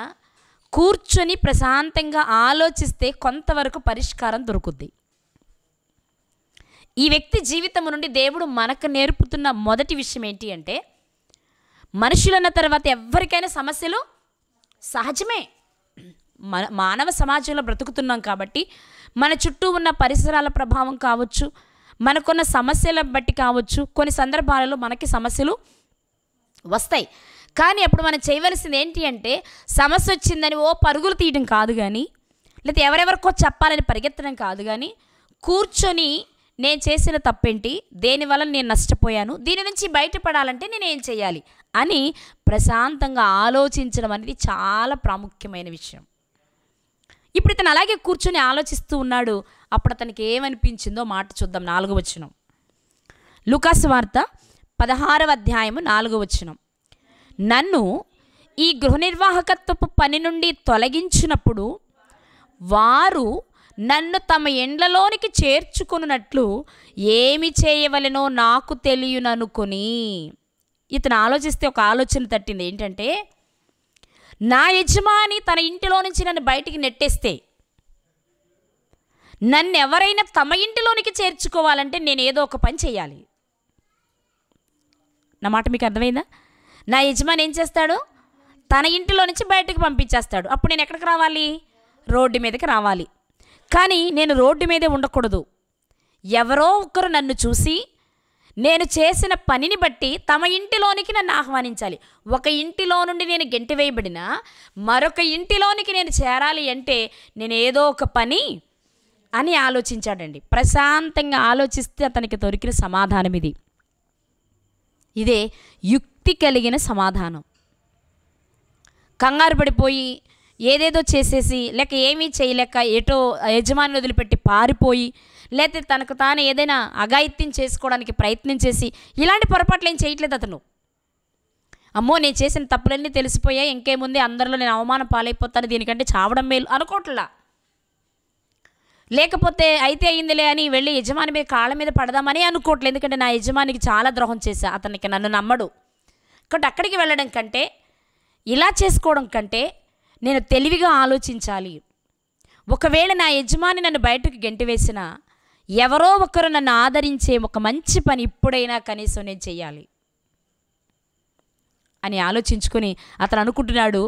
కూర్చొని ప్రశాంతంగా ఆలోచిస్తే కొంతవరకు పరిష్కారం దొరుకుద్ది ఈ వ్యక్తి జీవితం నుండి దేవుడు మనకు నేర్పుతున్న మొదటి విషయం ఏంటి అంటే మనుషులన్న తర్వాత ఎవరికైనా సమస్యలు సహజమే మన మానవ సమాజంలో బ్రతుకుతున్నాం కాబట్టి మన చుట్టూ ఉన్న పరిసరాల ప్రభావం కావచ్చు మనకున్న సమస్యల బట్టి కావచ్చు కొన్ని సందర్భాలలో మనకి సమస్యలు వస్తాయి కానీ అప్పుడు మనం చేయవలసింది ఏంటి అంటే సమస్య వచ్చిందని ఓ పరుగులు తీయడం కాదు కానీ లేదా ఎవరెవరికో చెప్పాలని పరిగెత్తడం కాదు కానీ కూర్చొని నేను చేసిన తప్పేంటి దేనివల్ల నేను నష్టపోయాను దీని నుంచి బయటపడాలంటే నేను ఏం చేయాలి అని ప్రశాంతంగా ఆలోచించడం అనేది చాలా ప్రాముఖ్యమైన విషయం ఇప్పుడు ఇతను అలాగే కూర్చొని ఆలోచిస్తూ ఉన్నాడు అప్పుడు అతనికి ఏమనిపించిందో మాట చూద్దాం నాలుగు వచ్చినం లుకాస్ వార్త పదహారవ అధ్యాయము నాలుగు వచ్చినం నన్ను ఈ గృహ నిర్వాహకత్వపు పని నుండి తొలగించినప్పుడు వారు నన్ను తమ ఎండ్లలోనికి చేర్చుకున్నట్లు ఏమి చేయవలెనో నాకు తెలియననుకొని ఇతను ఆలోచిస్తే ఒక ఆలోచన తట్టింది ఏంటంటే నా యజమాని తన ఇంటిలో నుంచి నన్ను బయటికి నెట్టేస్తే నన్ను ఎవరైనా తమ ఇంటిలోనికి చేర్చుకోవాలంటే నేను ఏదో ఒక పని చేయాలి నా మాట మీకు అర్థమైందా నా యజమాని ఏం చేస్తాడు తన ఇంటిలో నుంచి బయటకు పంపించేస్తాడు అప్పుడు నేను ఎక్కడికి రావాలి రోడ్డు మీదకి రావాలి కానీ నేను రోడ్డు మీదే ఉండకూడదు ఎవరో ఒకరు నన్ను చూసి నేను చేసిన పనిని బట్టి తమ ఇంటిలోనికి నన్ను ఆహ్వానించాలి ఒక ఇంటిలో నుండి నేను గెంటివేయబడిన మరొక ఇంటిలోనికి నేను చేరాలి అంటే నేను ఏదో ఒక పని అని ఆలోచించాడండి ప్రశాంతంగా ఆలోచిస్తే అతనికి దొరికిన సమాధానం ఇది ఇదే యుక్తి కలిగిన సమాధానం కంగారు పడిపోయి ఏదేదో చేసేసి లేక ఏమీ చేయలేక ఎటో యజమాని వదిలిపెట్టి పారిపోయి లేకపోతే తనకు తాను ఏదైనా అఘాయిత్యం చేసుకోవడానికి ప్రయత్నం చేసి ఇలాంటి పొరపాట్లు ఏం చేయట్లేదు అతను అమ్మో నేను చేసిన తప్పులన్నీ తెలిసిపోయాయి ఇంకేముంది అందరిలో నేను అవమానం పాలైపోతాను దీనికంటే చావడం మేలు అనుకోవట్లా లేకపోతే అయితే అయిందిలే అని వెళ్ళి యజమాని మీద కాళ్ళ మీద పడదామని అనుకోవట్లేదు ఎందుకంటే నా యజమానికి చాలా ద్రోహం చేశా అతనికి నన్ను నమ్మడు కాబట్టి అక్కడికి వెళ్ళడం కంటే ఇలా చేసుకోవడం కంటే నేను తెలివిగా ఆలోచించాలి ఒకవేళ నా యజమాని నన్ను బయటకు గెంటివేసినా ఎవరో ఒకరు నన్ను ఆదరించే ఒక మంచి పని ఇప్పుడైనా కనీసం నేను చేయాలి అని ఆలోచించుకొని అతను అనుకుంటున్నాడు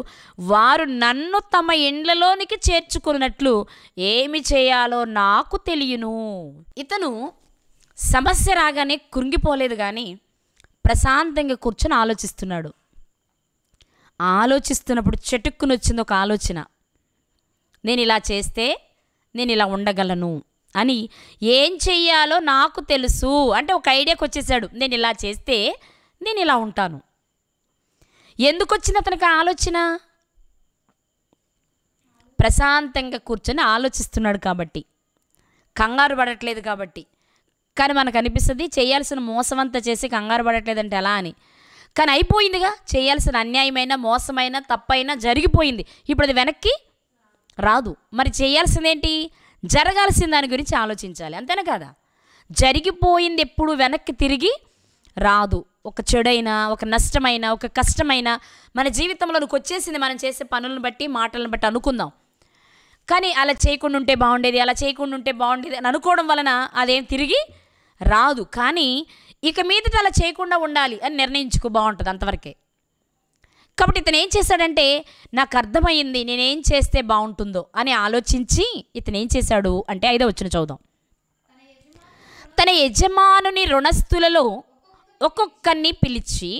వారు నన్ను తమ ఇండ్లలోనికి చేర్చుకున్నట్లు ఏమి చేయాలో నాకు తెలియను ఇతను సమస్య రాగానే కృంగిపోలేదు కానీ ప్రశాంతంగా కూర్చొని ఆలోచిస్తున్నాడు ఆలోచిస్తున్నప్పుడు చెటుక్కుని వచ్చింది ఒక ఆలోచన నేను ఇలా చేస్తే నేను ఇలా ఉండగలను అని ఏం చెయ్యాలో నాకు తెలుసు అంటే ఒక ఐడియాకి వచ్చేసాడు నేను ఇలా చేస్తే నేను ఇలా ఉంటాను ఎందుకు వచ్చింది అతనికి ఆలోచన ప్రశాంతంగా కూర్చొని ఆలోచిస్తున్నాడు కాబట్టి కంగారు పడట్లేదు కాబట్టి కానీ మనకు అనిపిస్తుంది చేయాల్సిన మోసమంతా చేసి కంగారు పడట్లేదంటే ఎలా అని కానీ అయిపోయిందిగా చేయాల్సిన అన్యాయమైన మోసమైన తప్పైనా జరిగిపోయింది ఇప్పుడు అది వెనక్కి రాదు మరి చేయాల్సిందేంటి జరగాల్సిన దాని గురించి ఆలోచించాలి అంతేనా కదా జరిగిపోయింది ఎప్పుడు వెనక్కి తిరిగి రాదు ఒక చెడైనా ఒక నష్టమైన ఒక కష్టమైన మన జీవితంలోనికి వచ్చేసింది మనం చేసే పనులను బట్టి మాటలను బట్టి అనుకుందాం కానీ అలా చేయకుండా ఉంటే బాగుండేది అలా చేయకుండా ఉంటే బాగుండేది అని అనుకోవడం వలన అదేం తిరిగి రాదు కానీ ఇక మీదట అలా చేయకుండా ఉండాలి అని నిర్ణయించుకో బాగుంటుంది అంతవరకే కాబట్టి ఇతను ఏం చేశాడంటే నాకు అర్థమైంది నేనేం చేస్తే బాగుంటుందో అని ఆలోచించి ఇతను ఏం చేశాడు అంటే ఐదో వచ్చిన చదువుదాం తన యజమానుని రుణస్థులలో ఒక్కొక్కరిని పిలిచి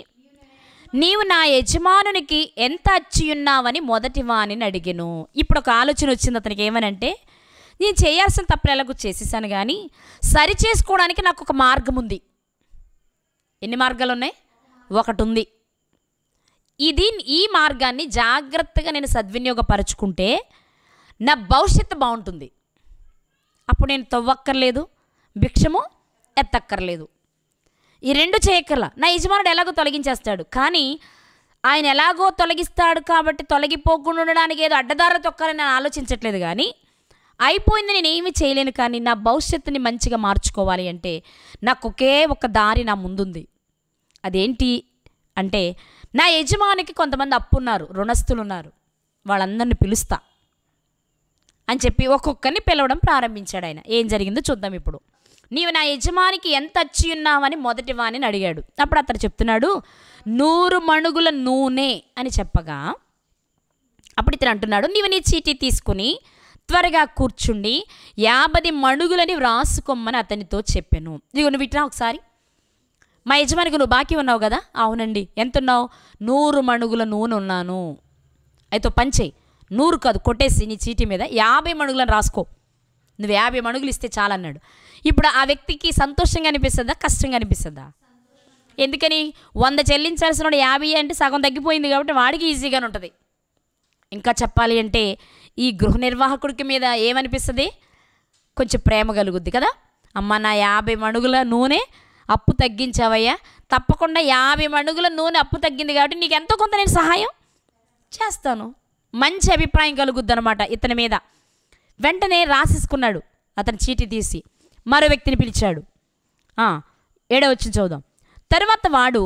నీవు నా యజమానునికి ఎంత అచ్చి ఉన్నావని మొదటి వాణిని అడిగాను ఇప్పుడు ఒక ఆలోచన వచ్చింది అతనికి ఏమనంటే నేను చేయాల్సిన తప్పులు ఎలాగో చేసేసాను కానీ సరి చేసుకోవడానికి నాకు ఒక మార్గం ఉంది ఎన్ని మార్గాలు ఉన్నాయి ఒకటి ఉంది ఇది ఈ మార్గాన్ని జాగ్రత్తగా నేను సద్వినియోగపరచుకుంటే నా భవిష్యత్తు బాగుంటుంది అప్పుడు నేను తవ్వక్కర్లేదు భిక్షము ఎత్తక్కర్లేదు ఈ రెండు చేయక్కర్ల నా యజమానుడు ఎలాగో తొలగించేస్తాడు కానీ ఆయన ఎలాగో తొలగిస్తాడు కాబట్టి తొలగిపోకుండా ఉండడానికి ఏదో అడ్డదార తొక్కాలని నేను ఆలోచించట్లేదు కానీ అయిపోయింది నేను ఏమీ చేయలేను కానీ నా భవిష్యత్తుని మంచిగా మార్చుకోవాలి అంటే నాకు ఒకే ఒక దారి నా ముందుంది అదేంటి అంటే నా యజమానికి కొంతమంది అప్పున్నారు రుణస్థులు ఉన్నారు వాళ్ళందరిని పిలుస్తా అని చెప్పి ఒక్కొక్కరిని పిలవడం ప్రారంభించాడు ఆయన ఏం జరిగిందో చూద్దాం ఇప్పుడు నీవు నా యజమానికి ఎంత అచ్చి ఉన్నావని మొదటి వాణిని అడిగాడు అప్పుడు అతను చెప్తున్నాడు నూరు మణుగుల నూనె అని చెప్పగా అప్పుడు ఇతను అంటున్నాడు నీవు నీ చీటీ తీసుకుని త్వరగా కూర్చుండి యాభై మణుగులని వ్రాసుకోమని అతనితో చెప్పాను ఇదిగో నువ్వు ఇట్రా ఒకసారి మా యజమానికి నువ్వు బాకీ ఉన్నావు కదా అవునండి ఎంత ఉన్నావు నూరు మణుగుల నూనె ఉన్నాను అయితే పంచే నూరు కాదు కొట్టేసి నీ చీటి మీద యాభై మణుగులను రాసుకో నువ్వు యాభై మణుగులు ఇస్తే చాలన్నాడు ఇప్పుడు ఆ వ్యక్తికి సంతోషంగా అనిపిస్తుందా కష్టంగా అనిపిస్తుందా ఎందుకని వంద చెల్లించాల్సిన వాడు యాభై అంటే సగం తగ్గిపోయింది కాబట్టి వాడికి ఈజీగానే ఉంటుంది ఇంకా చెప్పాలి అంటే ఈ గృహ నిర్వాహకుడికి మీద ఏమనిపిస్తుంది కొంచెం ప్రేమ కలుగుద్ది కదా అమ్మ నా యాభై మణుగుల నూనె అప్పు తగ్గించావయ్యా తప్పకుండా యాభై మణుగుల నూనె అప్పు తగ్గింది కాబట్టి నీకు ఎంతో కొంత నేను సహాయం చేస్తాను మంచి అభిప్రాయం అనమాట ఇతని మీద వెంటనే రాసేసుకున్నాడు అతను చీటి తీసి మరో వ్యక్తిని పిలిచాడు ఏడో వచ్చి చూద్దాం తర్వాత వాడు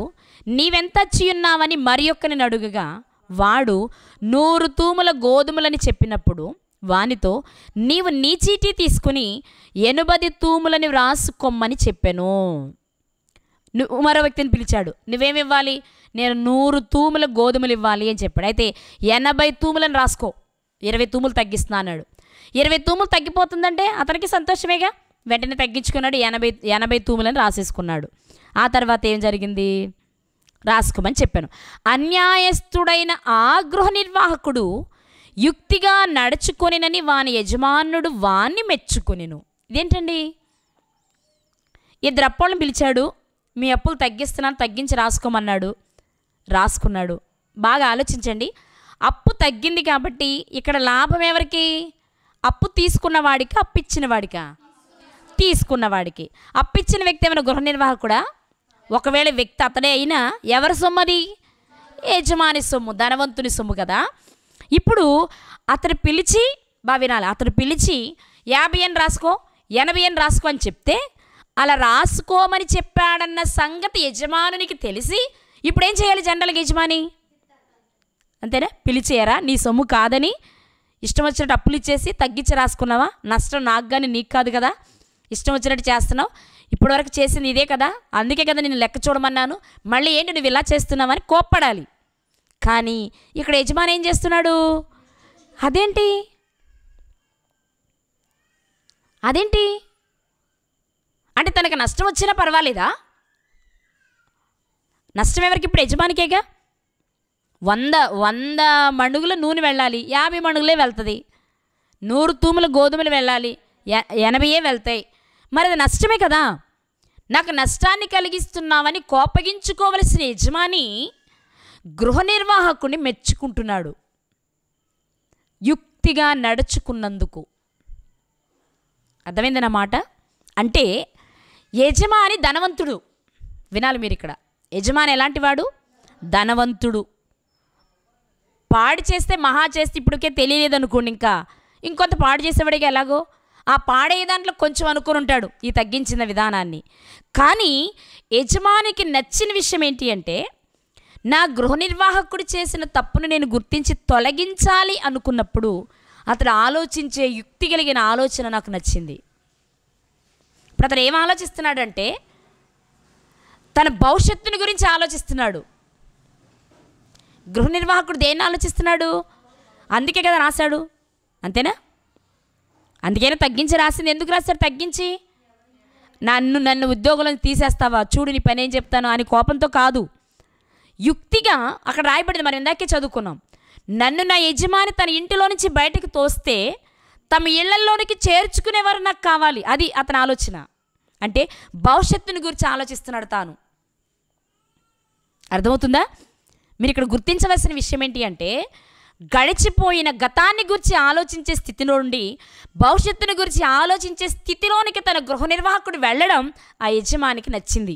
నీవెంత ఉన్నావని మరి ఒక్కని అడుగుగా వాడు నూరు తూముల గోధుమలని చెప్పినప్పుడు వానితో నీవు నీ చీటీ తీసుకుని ఎనభది తూములని వ్రాసుకోమ్మని చెప్పాను నువ్వు మరో వ్యక్తిని పిలిచాడు నువ్వేమి ఇవ్వాలి నేను నూరు తూములు గోధుమలు ఇవ్వాలి అని చెప్పాడు అయితే ఎనభై తూములను రాసుకో ఇరవై తూములు తగ్గిస్తున్నా అన్నాడు ఇరవై తూములు తగ్గిపోతుందంటే అతనికి సంతోషమేగా వెంటనే తగ్గించుకున్నాడు ఎనభై ఎనభై తూములను రాసేసుకున్నాడు ఆ తర్వాత ఏం జరిగింది రాసుకోమని చెప్పాను అన్యాయస్థుడైన ఆ గృహ నిర్వాహకుడు యుక్తిగా నడుచుకొనినని వాని యజమానుడు వాణ్ణి మెచ్చుకొనిను ఇదేంటండి ఇద్దరు అప్పోళ్ళని పిలిచాడు మీ అప్పులు తగ్గిస్తున్నాను తగ్గించి రాసుకోమన్నాడు రాసుకున్నాడు బాగా ఆలోచించండి అప్పు తగ్గింది కాబట్టి ఇక్కడ లాభం ఎవరికి అప్పు తీసుకున్న అప్పు ఇచ్చిన వాడికా తీసుకున్నవాడికి అప్పు ఇచ్చిన వ్యక్తి ఏమైనా గృహ నిర్వాహకుడా ఒకవేళ వ్యక్తి అతడే అయినా ఎవరి సొమ్మది యజమాని సొమ్ము ధనవంతుని సొమ్ము కదా ఇప్పుడు అతను పిలిచి బా వినాలి అతను పిలిచి యాభై ఎన్ రాసుకో ఎనభై అని రాసుకో అని చెప్తే అలా రాసుకోమని చెప్పాడన్న సంగతి యజమానునికి తెలిసి ఇప్పుడేం చేయాలి జనరల్గా యజమాని అంతేనా పిలిచేయరా నీ సొమ్ము కాదని ఇష్టం వచ్చినట్టు అప్పులు ఇచ్చేసి తగ్గించి రాసుకున్నావా నష్టం నాకు కానీ నీకు కాదు కదా ఇష్టం వచ్చినట్టు చేస్తున్నావు ఇప్పటివరకు చేసింది ఇదే కదా అందుకే కదా నేను లెక్క చూడమన్నాను మళ్ళీ ఏంటి నువ్వు ఇలా చేస్తున్నావని కోప్పడాలి కానీ ఇక్కడ యజమాని ఏం చేస్తున్నాడు అదేంటి అదేంటి అంటే తనకు నష్టం వచ్చినా పర్వాలేదా నష్టం ఎవరికి ఇప్పుడు యజమానికేగా వంద వంద మణుగుల నూనె వెళ్ళాలి యాభై మణుగులే వెళ్తుంది నూరు తూములు గోధుమలు వెళ్ళాలి ఎనభైయే వెళ్తాయి మరి అది నష్టమే కదా నాకు నష్టాన్ని కలిగిస్తున్నామని కోపగించుకోవలసిన యజమాని గృహ నిర్వాహకుని మెచ్చుకుంటున్నాడు యుక్తిగా నడుచుకున్నందుకు అర్థమైంది నా మాట అంటే యజమాని ధనవంతుడు వినాలి మీరు ఇక్కడ యజమాని ఎలాంటివాడు ధనవంతుడు పాడు చేస్తే మహా చేస్తే ఇప్పటికే తెలియలేదు అనుకోండి ఇంకా ఇంకొంత పాడు చేసేవాడికి ఎలాగో ఆ పాడే దాంట్లో కొంచెం అనుకుని ఉంటాడు ఈ తగ్గించిన విధానాన్ని కానీ యజమానికి నచ్చిన విషయం ఏంటి అంటే నా గృహ నిర్వాహకుడు చేసిన తప్పును నేను గుర్తించి తొలగించాలి అనుకున్నప్పుడు అతడు ఆలోచించే యుక్తి కలిగిన ఆలోచన నాకు నచ్చింది ఇప్పుడు అతను ఏం ఆలోచిస్తున్నాడంటే తన భవిష్యత్తుని గురించి ఆలోచిస్తున్నాడు గృహ నిర్వాహకుడు దేన్ని ఆలోచిస్తున్నాడు అందుకే కదా రాశాడు అంతేనా అందుకైనా తగ్గించి రాసింది ఎందుకు రాశాడు తగ్గించి నన్ను నన్ను ఉద్యోగులను తీసేస్తావా చూడు నీ పని ఏం చెప్తాను అని కోపంతో కాదు యుక్తిగా అక్కడ రాయబడింది మనం ఇందాకే చదువుకున్నాం నన్ను నా యజమాని తన ఇంటిలో నుంచి బయటకు తోస్తే తమ ఇళ్లలోనికి చేర్చుకునేవారు నాకు కావాలి అది అతని ఆలోచన అంటే భవిష్యత్తుని గురించి ఆలోచిస్తున్నాడు తాను అర్థమవుతుందా మీరు ఇక్కడ గుర్తించవలసిన విషయం ఏంటి అంటే గడిచిపోయిన గతాన్ని గురించి ఆలోచించే స్థితి నుండి భవిష్యత్తుని గురించి ఆలోచించే స్థితిలోనికి తన గృహ నిర్వాహకుడు వెళ్ళడం ఆ యజమానికి నచ్చింది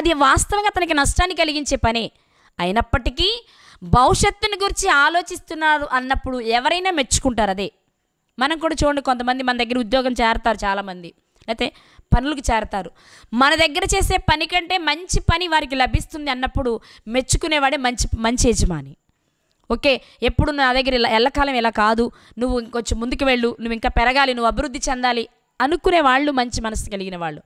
అది వాస్తవంగా తనకి నష్టాన్ని కలిగించే పనే అయినప్పటికీ భవిష్యత్తుని గురించి ఆలోచిస్తున్నారు అన్నప్పుడు ఎవరైనా మెచ్చుకుంటారు అదే మనం కూడా చూడండి కొంతమంది మన దగ్గర ఉద్యోగం చేరతారు చాలామంది అయితే పనులకు చేరతారు మన దగ్గర చేసే పని కంటే మంచి పని వారికి లభిస్తుంది అన్నప్పుడు మెచ్చుకునేవాడే మంచి మంచి యజమాని ఓకే ఎప్పుడు నా దగ్గర ఇలా ఎల్లకాలం ఇలా కాదు నువ్వు ఇంకొంచెం ముందుకు వెళ్ళు నువ్వు ఇంకా పెరగాలి నువ్వు అభివృద్ధి చెందాలి అనుకునే వాళ్ళు మంచి మనసు కలిగిన వాళ్ళు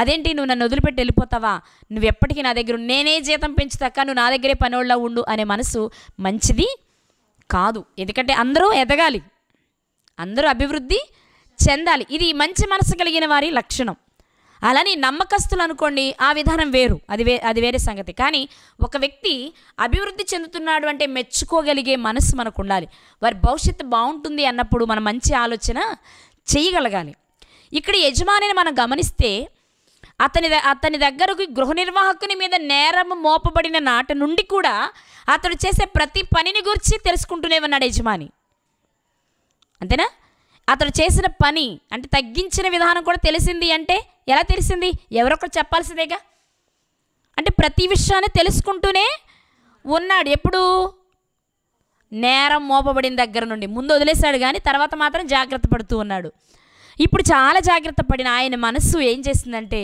అదేంటి నువ్వు నన్ను వదిలిపెట్టి వెళ్ళిపోతావా నువ్వు ఎప్పటికీ నా దగ్గర నేనే జీతం పెంచుతాక నువ్వు నా దగ్గరే పనోళ్ళ ఉండు అనే మనసు మంచిది కాదు ఎందుకంటే అందరూ ఎదగాలి అందరూ అభివృద్ధి చెందాలి ఇది మంచి మనసు కలిగిన వారి లక్షణం అలానే నమ్మకస్తులు అనుకోండి ఆ విధానం వేరు అది వే అది వేరే సంగతి కానీ ఒక వ్యక్తి అభివృద్ధి చెందుతున్నాడు అంటే మెచ్చుకోగలిగే మనసు మనకు ఉండాలి వారి భవిష్యత్తు బాగుంటుంది అన్నప్పుడు మన మంచి ఆలోచన చేయగలగాలి ఇక్కడ యజమానిని మనం గమనిస్తే అతని అతని దగ్గరకు గృహ నిర్వాహకుని మీద నేరం మోపబడిన నాటి నుండి కూడా అతడు చేసే ప్రతి పనిని గురించి తెలుసుకుంటూనే ఉన్నాడు యజమాని అంతేనా అతడు చేసిన పని అంటే తగ్గించిన విధానం కూడా తెలిసింది అంటే ఎలా తెలిసింది ఎవరొకరు చెప్పాల్సిందేగా అంటే ప్రతి విషయాన్ని తెలుసుకుంటూనే ఉన్నాడు ఎప్పుడు నేరం మోపబడిన దగ్గర నుండి ముందు వదిలేశాడు కానీ తర్వాత మాత్రం జాగ్రత్త పడుతూ ఉన్నాడు ఇప్పుడు చాలా జాగ్రత్త పడిన ఆయన మనస్సు ఏం చేసిందంటే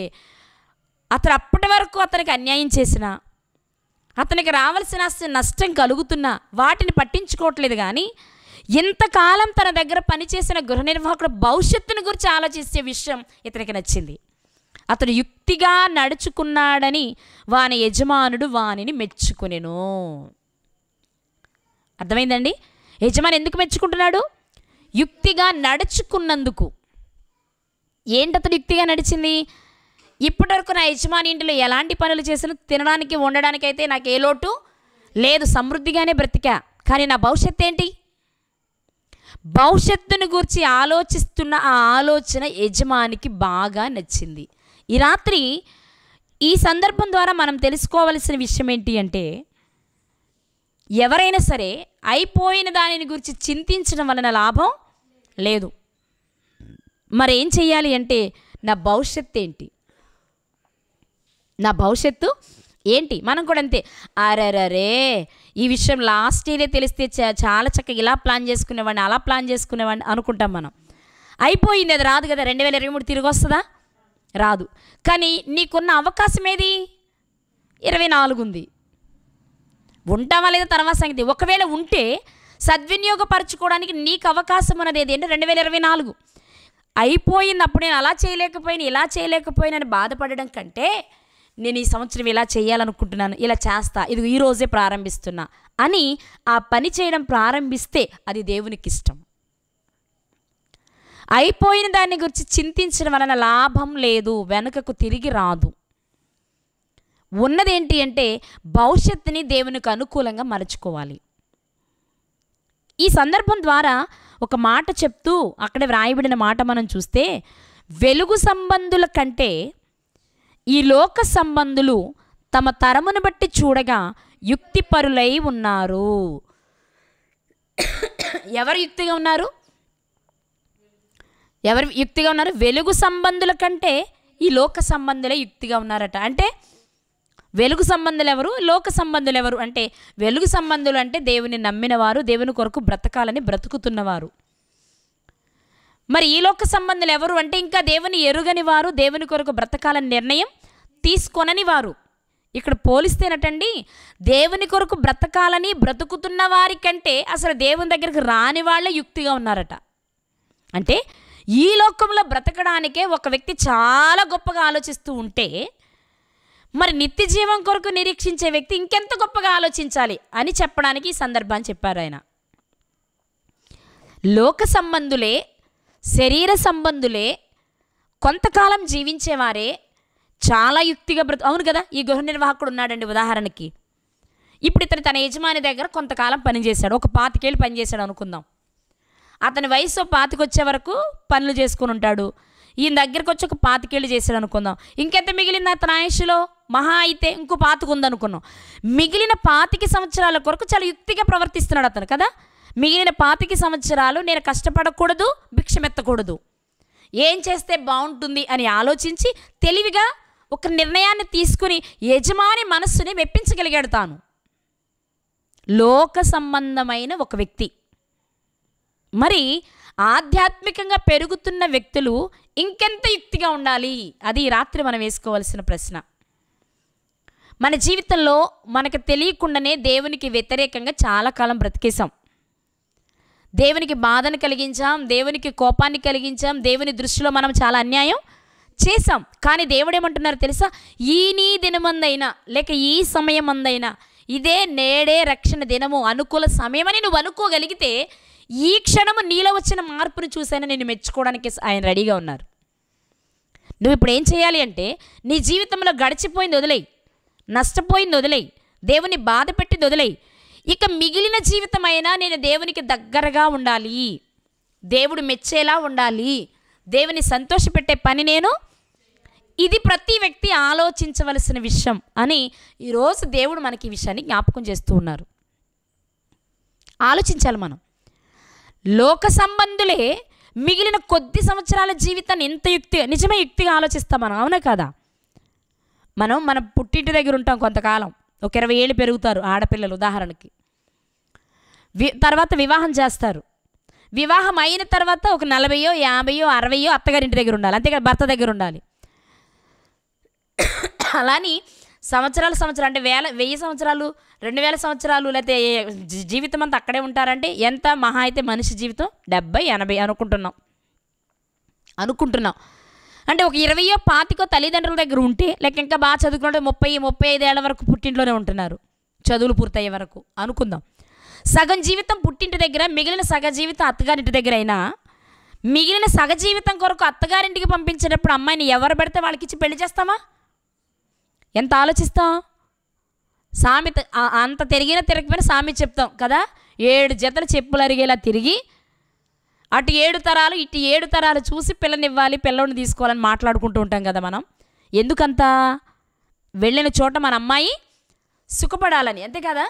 అతను అప్పటి వరకు అతనికి అన్యాయం చేసిన అతనికి రావాల్సిన నష్టం కలుగుతున్నా వాటిని పట్టించుకోవట్లేదు కానీ ఇంతకాలం తన దగ్గర పనిచేసిన గృహ నిర్వాహకుడు భవిష్యత్తును గురించి ఆలోచించే విషయం ఇతనికి నచ్చింది అతను యుక్తిగా నడుచుకున్నాడని వాని యజమానుడు వానిని మెచ్చుకునేను అర్థమైందండి యజమాని ఎందుకు మెచ్చుకుంటున్నాడు యుక్తిగా నడుచుకున్నందుకు ఏంటతను యుక్తిగా నడిచింది ఇప్పటి వరకు నా యజమాని ఇంటిలో ఎలాంటి పనులు చేసినా తినడానికి ఉండడానికైతే నాకు ఏ లోటు లేదు సమృద్ధిగానే బ్రతికా కానీ నా భవిష్యత్తు ఏంటి భవిష్యత్తును గురించి ఆలోచిస్తున్న ఆ ఆలోచన యజమానికి బాగా నచ్చింది ఈ రాత్రి ఈ సందర్భం ద్వారా మనం తెలుసుకోవలసిన విషయం ఏంటి అంటే ఎవరైనా సరే అయిపోయిన దానిని గురించి చింతించడం వలన లాభం లేదు మరేం చేయాలి అంటే నా భవిష్యత్తు ఏంటి నా భవిష్యత్తు ఏంటి మనం కూడా అంతే అరరరే ఈ విషయం లాస్ట్ ఇయరే తెలిస్తే చాలా చక్కగా ఇలా ప్లాన్ చేసుకునేవాడిని అలా ప్లాన్ చేసుకునేవాడిని అనుకుంటాం మనం అయిపోయింది అది రాదు కదా రెండు వేల ఇరవై మూడు తిరిగి వస్తుందా రాదు కానీ నీకున్న అవకాశం ఏది ఇరవై నాలుగు ఉంది ఉంటావా లేదా తర్వాత సంగతి ఒకవేళ ఉంటే సద్వినియోగపరచుకోవడానికి నీకు అవకాశం అనేది ఏది రెండు వేల ఇరవై నాలుగు అయిపోయినప్పుడు నేను అలా చేయలేకపోయినా ఇలా చేయలేకపోయినా అని బాధపడడం కంటే నేను ఈ సంవత్సరం ఇలా చేయాలనుకుంటున్నాను ఇలా చేస్తా ఇది ఈరోజే ప్రారంభిస్తున్నా అని ఆ పని చేయడం ప్రారంభిస్తే అది దేవునికి ఇష్టం అయిపోయిన దాన్ని గురించి చింతించడం వలన లాభం లేదు వెనుకకు తిరిగి రాదు ఉన్నదేంటి అంటే భవిష్యత్తుని దేవునికి అనుకూలంగా మరచుకోవాలి ఈ సందర్భం ద్వారా ఒక మాట చెప్తూ అక్కడ వ్రాయబడిన మాట మనం చూస్తే వెలుగు సంబంధుల కంటే ఈ లోక సంబంధులు తమ తరమును బట్టి చూడగా యుక్తిపరులై ఉన్నారు ఎవరు యుక్తిగా ఉన్నారు ఎవరు యుక్తిగా ఉన్నారు వెలుగు సంబంధుల కంటే ఈ లోక సంబంధులే యుక్తిగా ఉన్నారట అంటే వెలుగు సంబంధులు ఎవరు లోక సంబంధులు ఎవరు అంటే వెలుగు సంబంధులు అంటే దేవుని నమ్మినవారు దేవుని కొరకు బ్రతకాలని బ్రతుకుతున్నవారు మరి ఈ లోక సంబంధులు ఎవరు అంటే ఇంకా దేవుని ఎరుగని వారు దేవుని కొరకు బ్రతకాలని నిర్ణయం తీసుకొనని వారు ఇక్కడ పోలిస్తేనటండి దేవుని కొరకు బ్రతకాలని బ్రతుకుతున్న వారి కంటే అసలు దేవుని దగ్గరికి రాని వాళ్ళే యుక్తిగా ఉన్నారట అంటే ఈ లోకంలో బ్రతకడానికే ఒక వ్యక్తి చాలా గొప్పగా ఆలోచిస్తూ ఉంటే మరి నిత్య జీవం కొరకు నిరీక్షించే వ్యక్తి ఇంకెంత గొప్పగా ఆలోచించాలి అని చెప్పడానికి ఈ సందర్భాన్ని చెప్పారు ఆయన లోక సంబంధులే శరీర సంబంధులే కొంతకాలం జీవించేవారే చాలా యుక్తిగా బ్రతు అవును కదా ఈ గృహ నిర్వాహకుడు ఉన్నాడండి ఉదాహరణకి ఇప్పుడు ఇతను తన యజమాని దగ్గర కొంతకాలం పనిచేశాడు ఒక పాతికేళ్ళు పనిచేశాడు అనుకుందాం అతని వయసు పాతికొచ్చే వరకు పనులు చేసుకుని ఉంటాడు ఈయన దగ్గరికి వచ్చి ఒక పాతికేళ్ళు చేశాడు అనుకుందాం ఇంకెంత మిగిలింది అతని ఆయుష్లో మహా అయితే ఇంకో పాతకు ఉందనుకున్నాం మిగిలిన పాతికి సంవత్సరాల కొరకు చాలా యుక్తిగా ప్రవర్తిస్తున్నాడు అతను కదా మిగిలిన పాతికి సంవత్సరాలు నేను కష్టపడకూడదు భిక్షమెత్తకూడదు ఏం చేస్తే బాగుంటుంది అని ఆలోచించి తెలివిగా ఒక నిర్ణయాన్ని తీసుకుని యజమాని మనస్సుని మెప్పించగలిగాడు తాను లోక సంబంధమైన ఒక వ్యక్తి మరి ఆధ్యాత్మికంగా పెరుగుతున్న వ్యక్తులు ఇంకెంత యుక్తిగా ఉండాలి అది రాత్రి మనం వేసుకోవాల్సిన ప్రశ్న మన జీవితంలో మనకు తెలియకుండానే దేవునికి వ్యతిరేకంగా చాలా కాలం బ్రతికేశాం దేవునికి బాధను కలిగించాం దేవునికి కోపాన్ని కలిగించాం దేవుని దృష్టిలో మనం చాలా అన్యాయం చేసాం కానీ దేవుడు ఏమంటున్నారు తెలుసా ఈ నీ దినమందైనా లేక ఈ సమయం అందైనా ఇదే నేడే రక్షణ దినము అనుకూల సమయమని నువ్వు అనుకోగలిగితే ఈ క్షణము నీలో వచ్చిన మార్పును చూసైనా నేను మెచ్చుకోవడానికి ఆయన రెడీగా ఉన్నారు నువ్వు ఇప్పుడు ఏం చేయాలి అంటే నీ జీవితంలో గడిచిపోయింది వదిలేయి నష్టపోయింది వదిలేయి దేవుని బాధ పెట్టి వదిలేయి ఇక మిగిలిన జీవితమైనా నేను దేవునికి దగ్గరగా ఉండాలి దేవుడు మెచ్చేలా ఉండాలి దేవుని సంతోషపెట్టే పని నేను ఇది ప్రతి వ్యక్తి ఆలోచించవలసిన విషయం అని ఈరోజు దేవుడు మనకి ఈ విషయాన్ని జ్ఞాపకం చేస్తూ ఉన్నారు ఆలోచించాలి మనం లోక సంబంధులే మిగిలిన కొద్ది సంవత్సరాల జీవితాన్ని ఎంత యుక్తి నిజమే యుక్తిగా ఆలోచిస్తాం మనం అవునా కదా మనం మన పుట్టింటి దగ్గర ఉంటాం కొంతకాలం ఒక ఇరవై ఏళ్ళు పెరుగుతారు ఆడపిల్లలు ఉదాహరణకి వి తర్వాత వివాహం చేస్తారు వివాహం అయిన తర్వాత ఒక నలభయో యాభయో అరవయో అత్తగారింటి దగ్గర ఉండాలి అంతేకాదు భర్త దగ్గర ఉండాలి అలాని సంవత్సరాలు సంవత్సరాలు అంటే వేల వెయ్యి సంవత్సరాలు రెండు వేల సంవత్సరాలు లేకపోతే జీవితం అంతా అక్కడే ఉంటారంటే ఎంత మహా అయితే మనిషి జీవితం డెబ్బై ఎనభై అనుకుంటున్నాం అనుకుంటున్నాం అంటే ఒక ఇరవయో పాతికో తల్లిదండ్రుల దగ్గర ఉంటే లేక ఇంకా బాగా చదువుకున్నట్టు ముప్పై ముప్పై ఐదేళ్ల వరకు పుట్టింట్లోనే ఉంటున్నారు చదువులు పూర్తయ్యే వరకు అనుకుందాం సగం జీవితం పుట్టింటి దగ్గర మిగిలిన సగ జీవితం అత్తగారింటి దగ్గర అయినా మిగిలిన సగ జీవితం కొరకు అత్తగారింటికి పంపించేటప్పుడు అమ్మాయిని ఎవరు పెడితే ఇచ్చి పెళ్లి చేస్తామా ఎంత ఆలోచిస్తాం సామెత అంత తిరిగిన తిరగపోయిన సామె చెప్తాం కదా ఏడు జతలు చెప్పులు అరిగేలా తిరిగి అటు ఏడు తరాలు ఇటు ఏడు తరాలు చూసి పిల్లనివ్వాలి పిల్లని తీసుకోవాలని మాట్లాడుకుంటూ ఉంటాం కదా మనం ఎందుకంత వెళ్ళిన చోట మన అమ్మాయి సుఖపడాలని అంతే కదా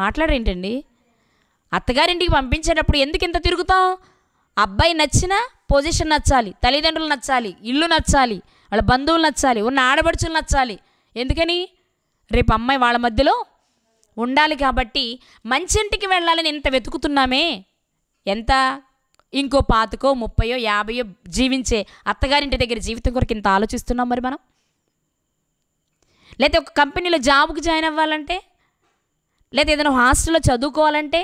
మాట్లాడేంటండి అత్తగారింటికి పంపించేటప్పుడు ఎందుకు ఇంత తిరుగుతాం అబ్బాయి నచ్చిన పొజిషన్ నచ్చాలి తల్లిదండ్రులు నచ్చాలి ఇల్లు నచ్చాలి వాళ్ళ బంధువులు నచ్చాలి ఉన్న ఆడబడుచులు నచ్చాలి ఎందుకని రేపు అమ్మాయి వాళ్ళ మధ్యలో ఉండాలి కాబట్టి మంచింటికి వెళ్ళాలని ఇంత వెతుకుతున్నామే ఎంత ఇంకో పాతకో ముప్పయో యాభయో జీవించే అత్తగారింటి దగ్గర జీవితం కొరకు ఇంత ఆలోచిస్తున్నాం మరి మనం లేదా ఒక కంపెనీలో జాబ్కి జాయిన్ అవ్వాలంటే లేదా ఏదైనా హాస్టల్లో చదువుకోవాలంటే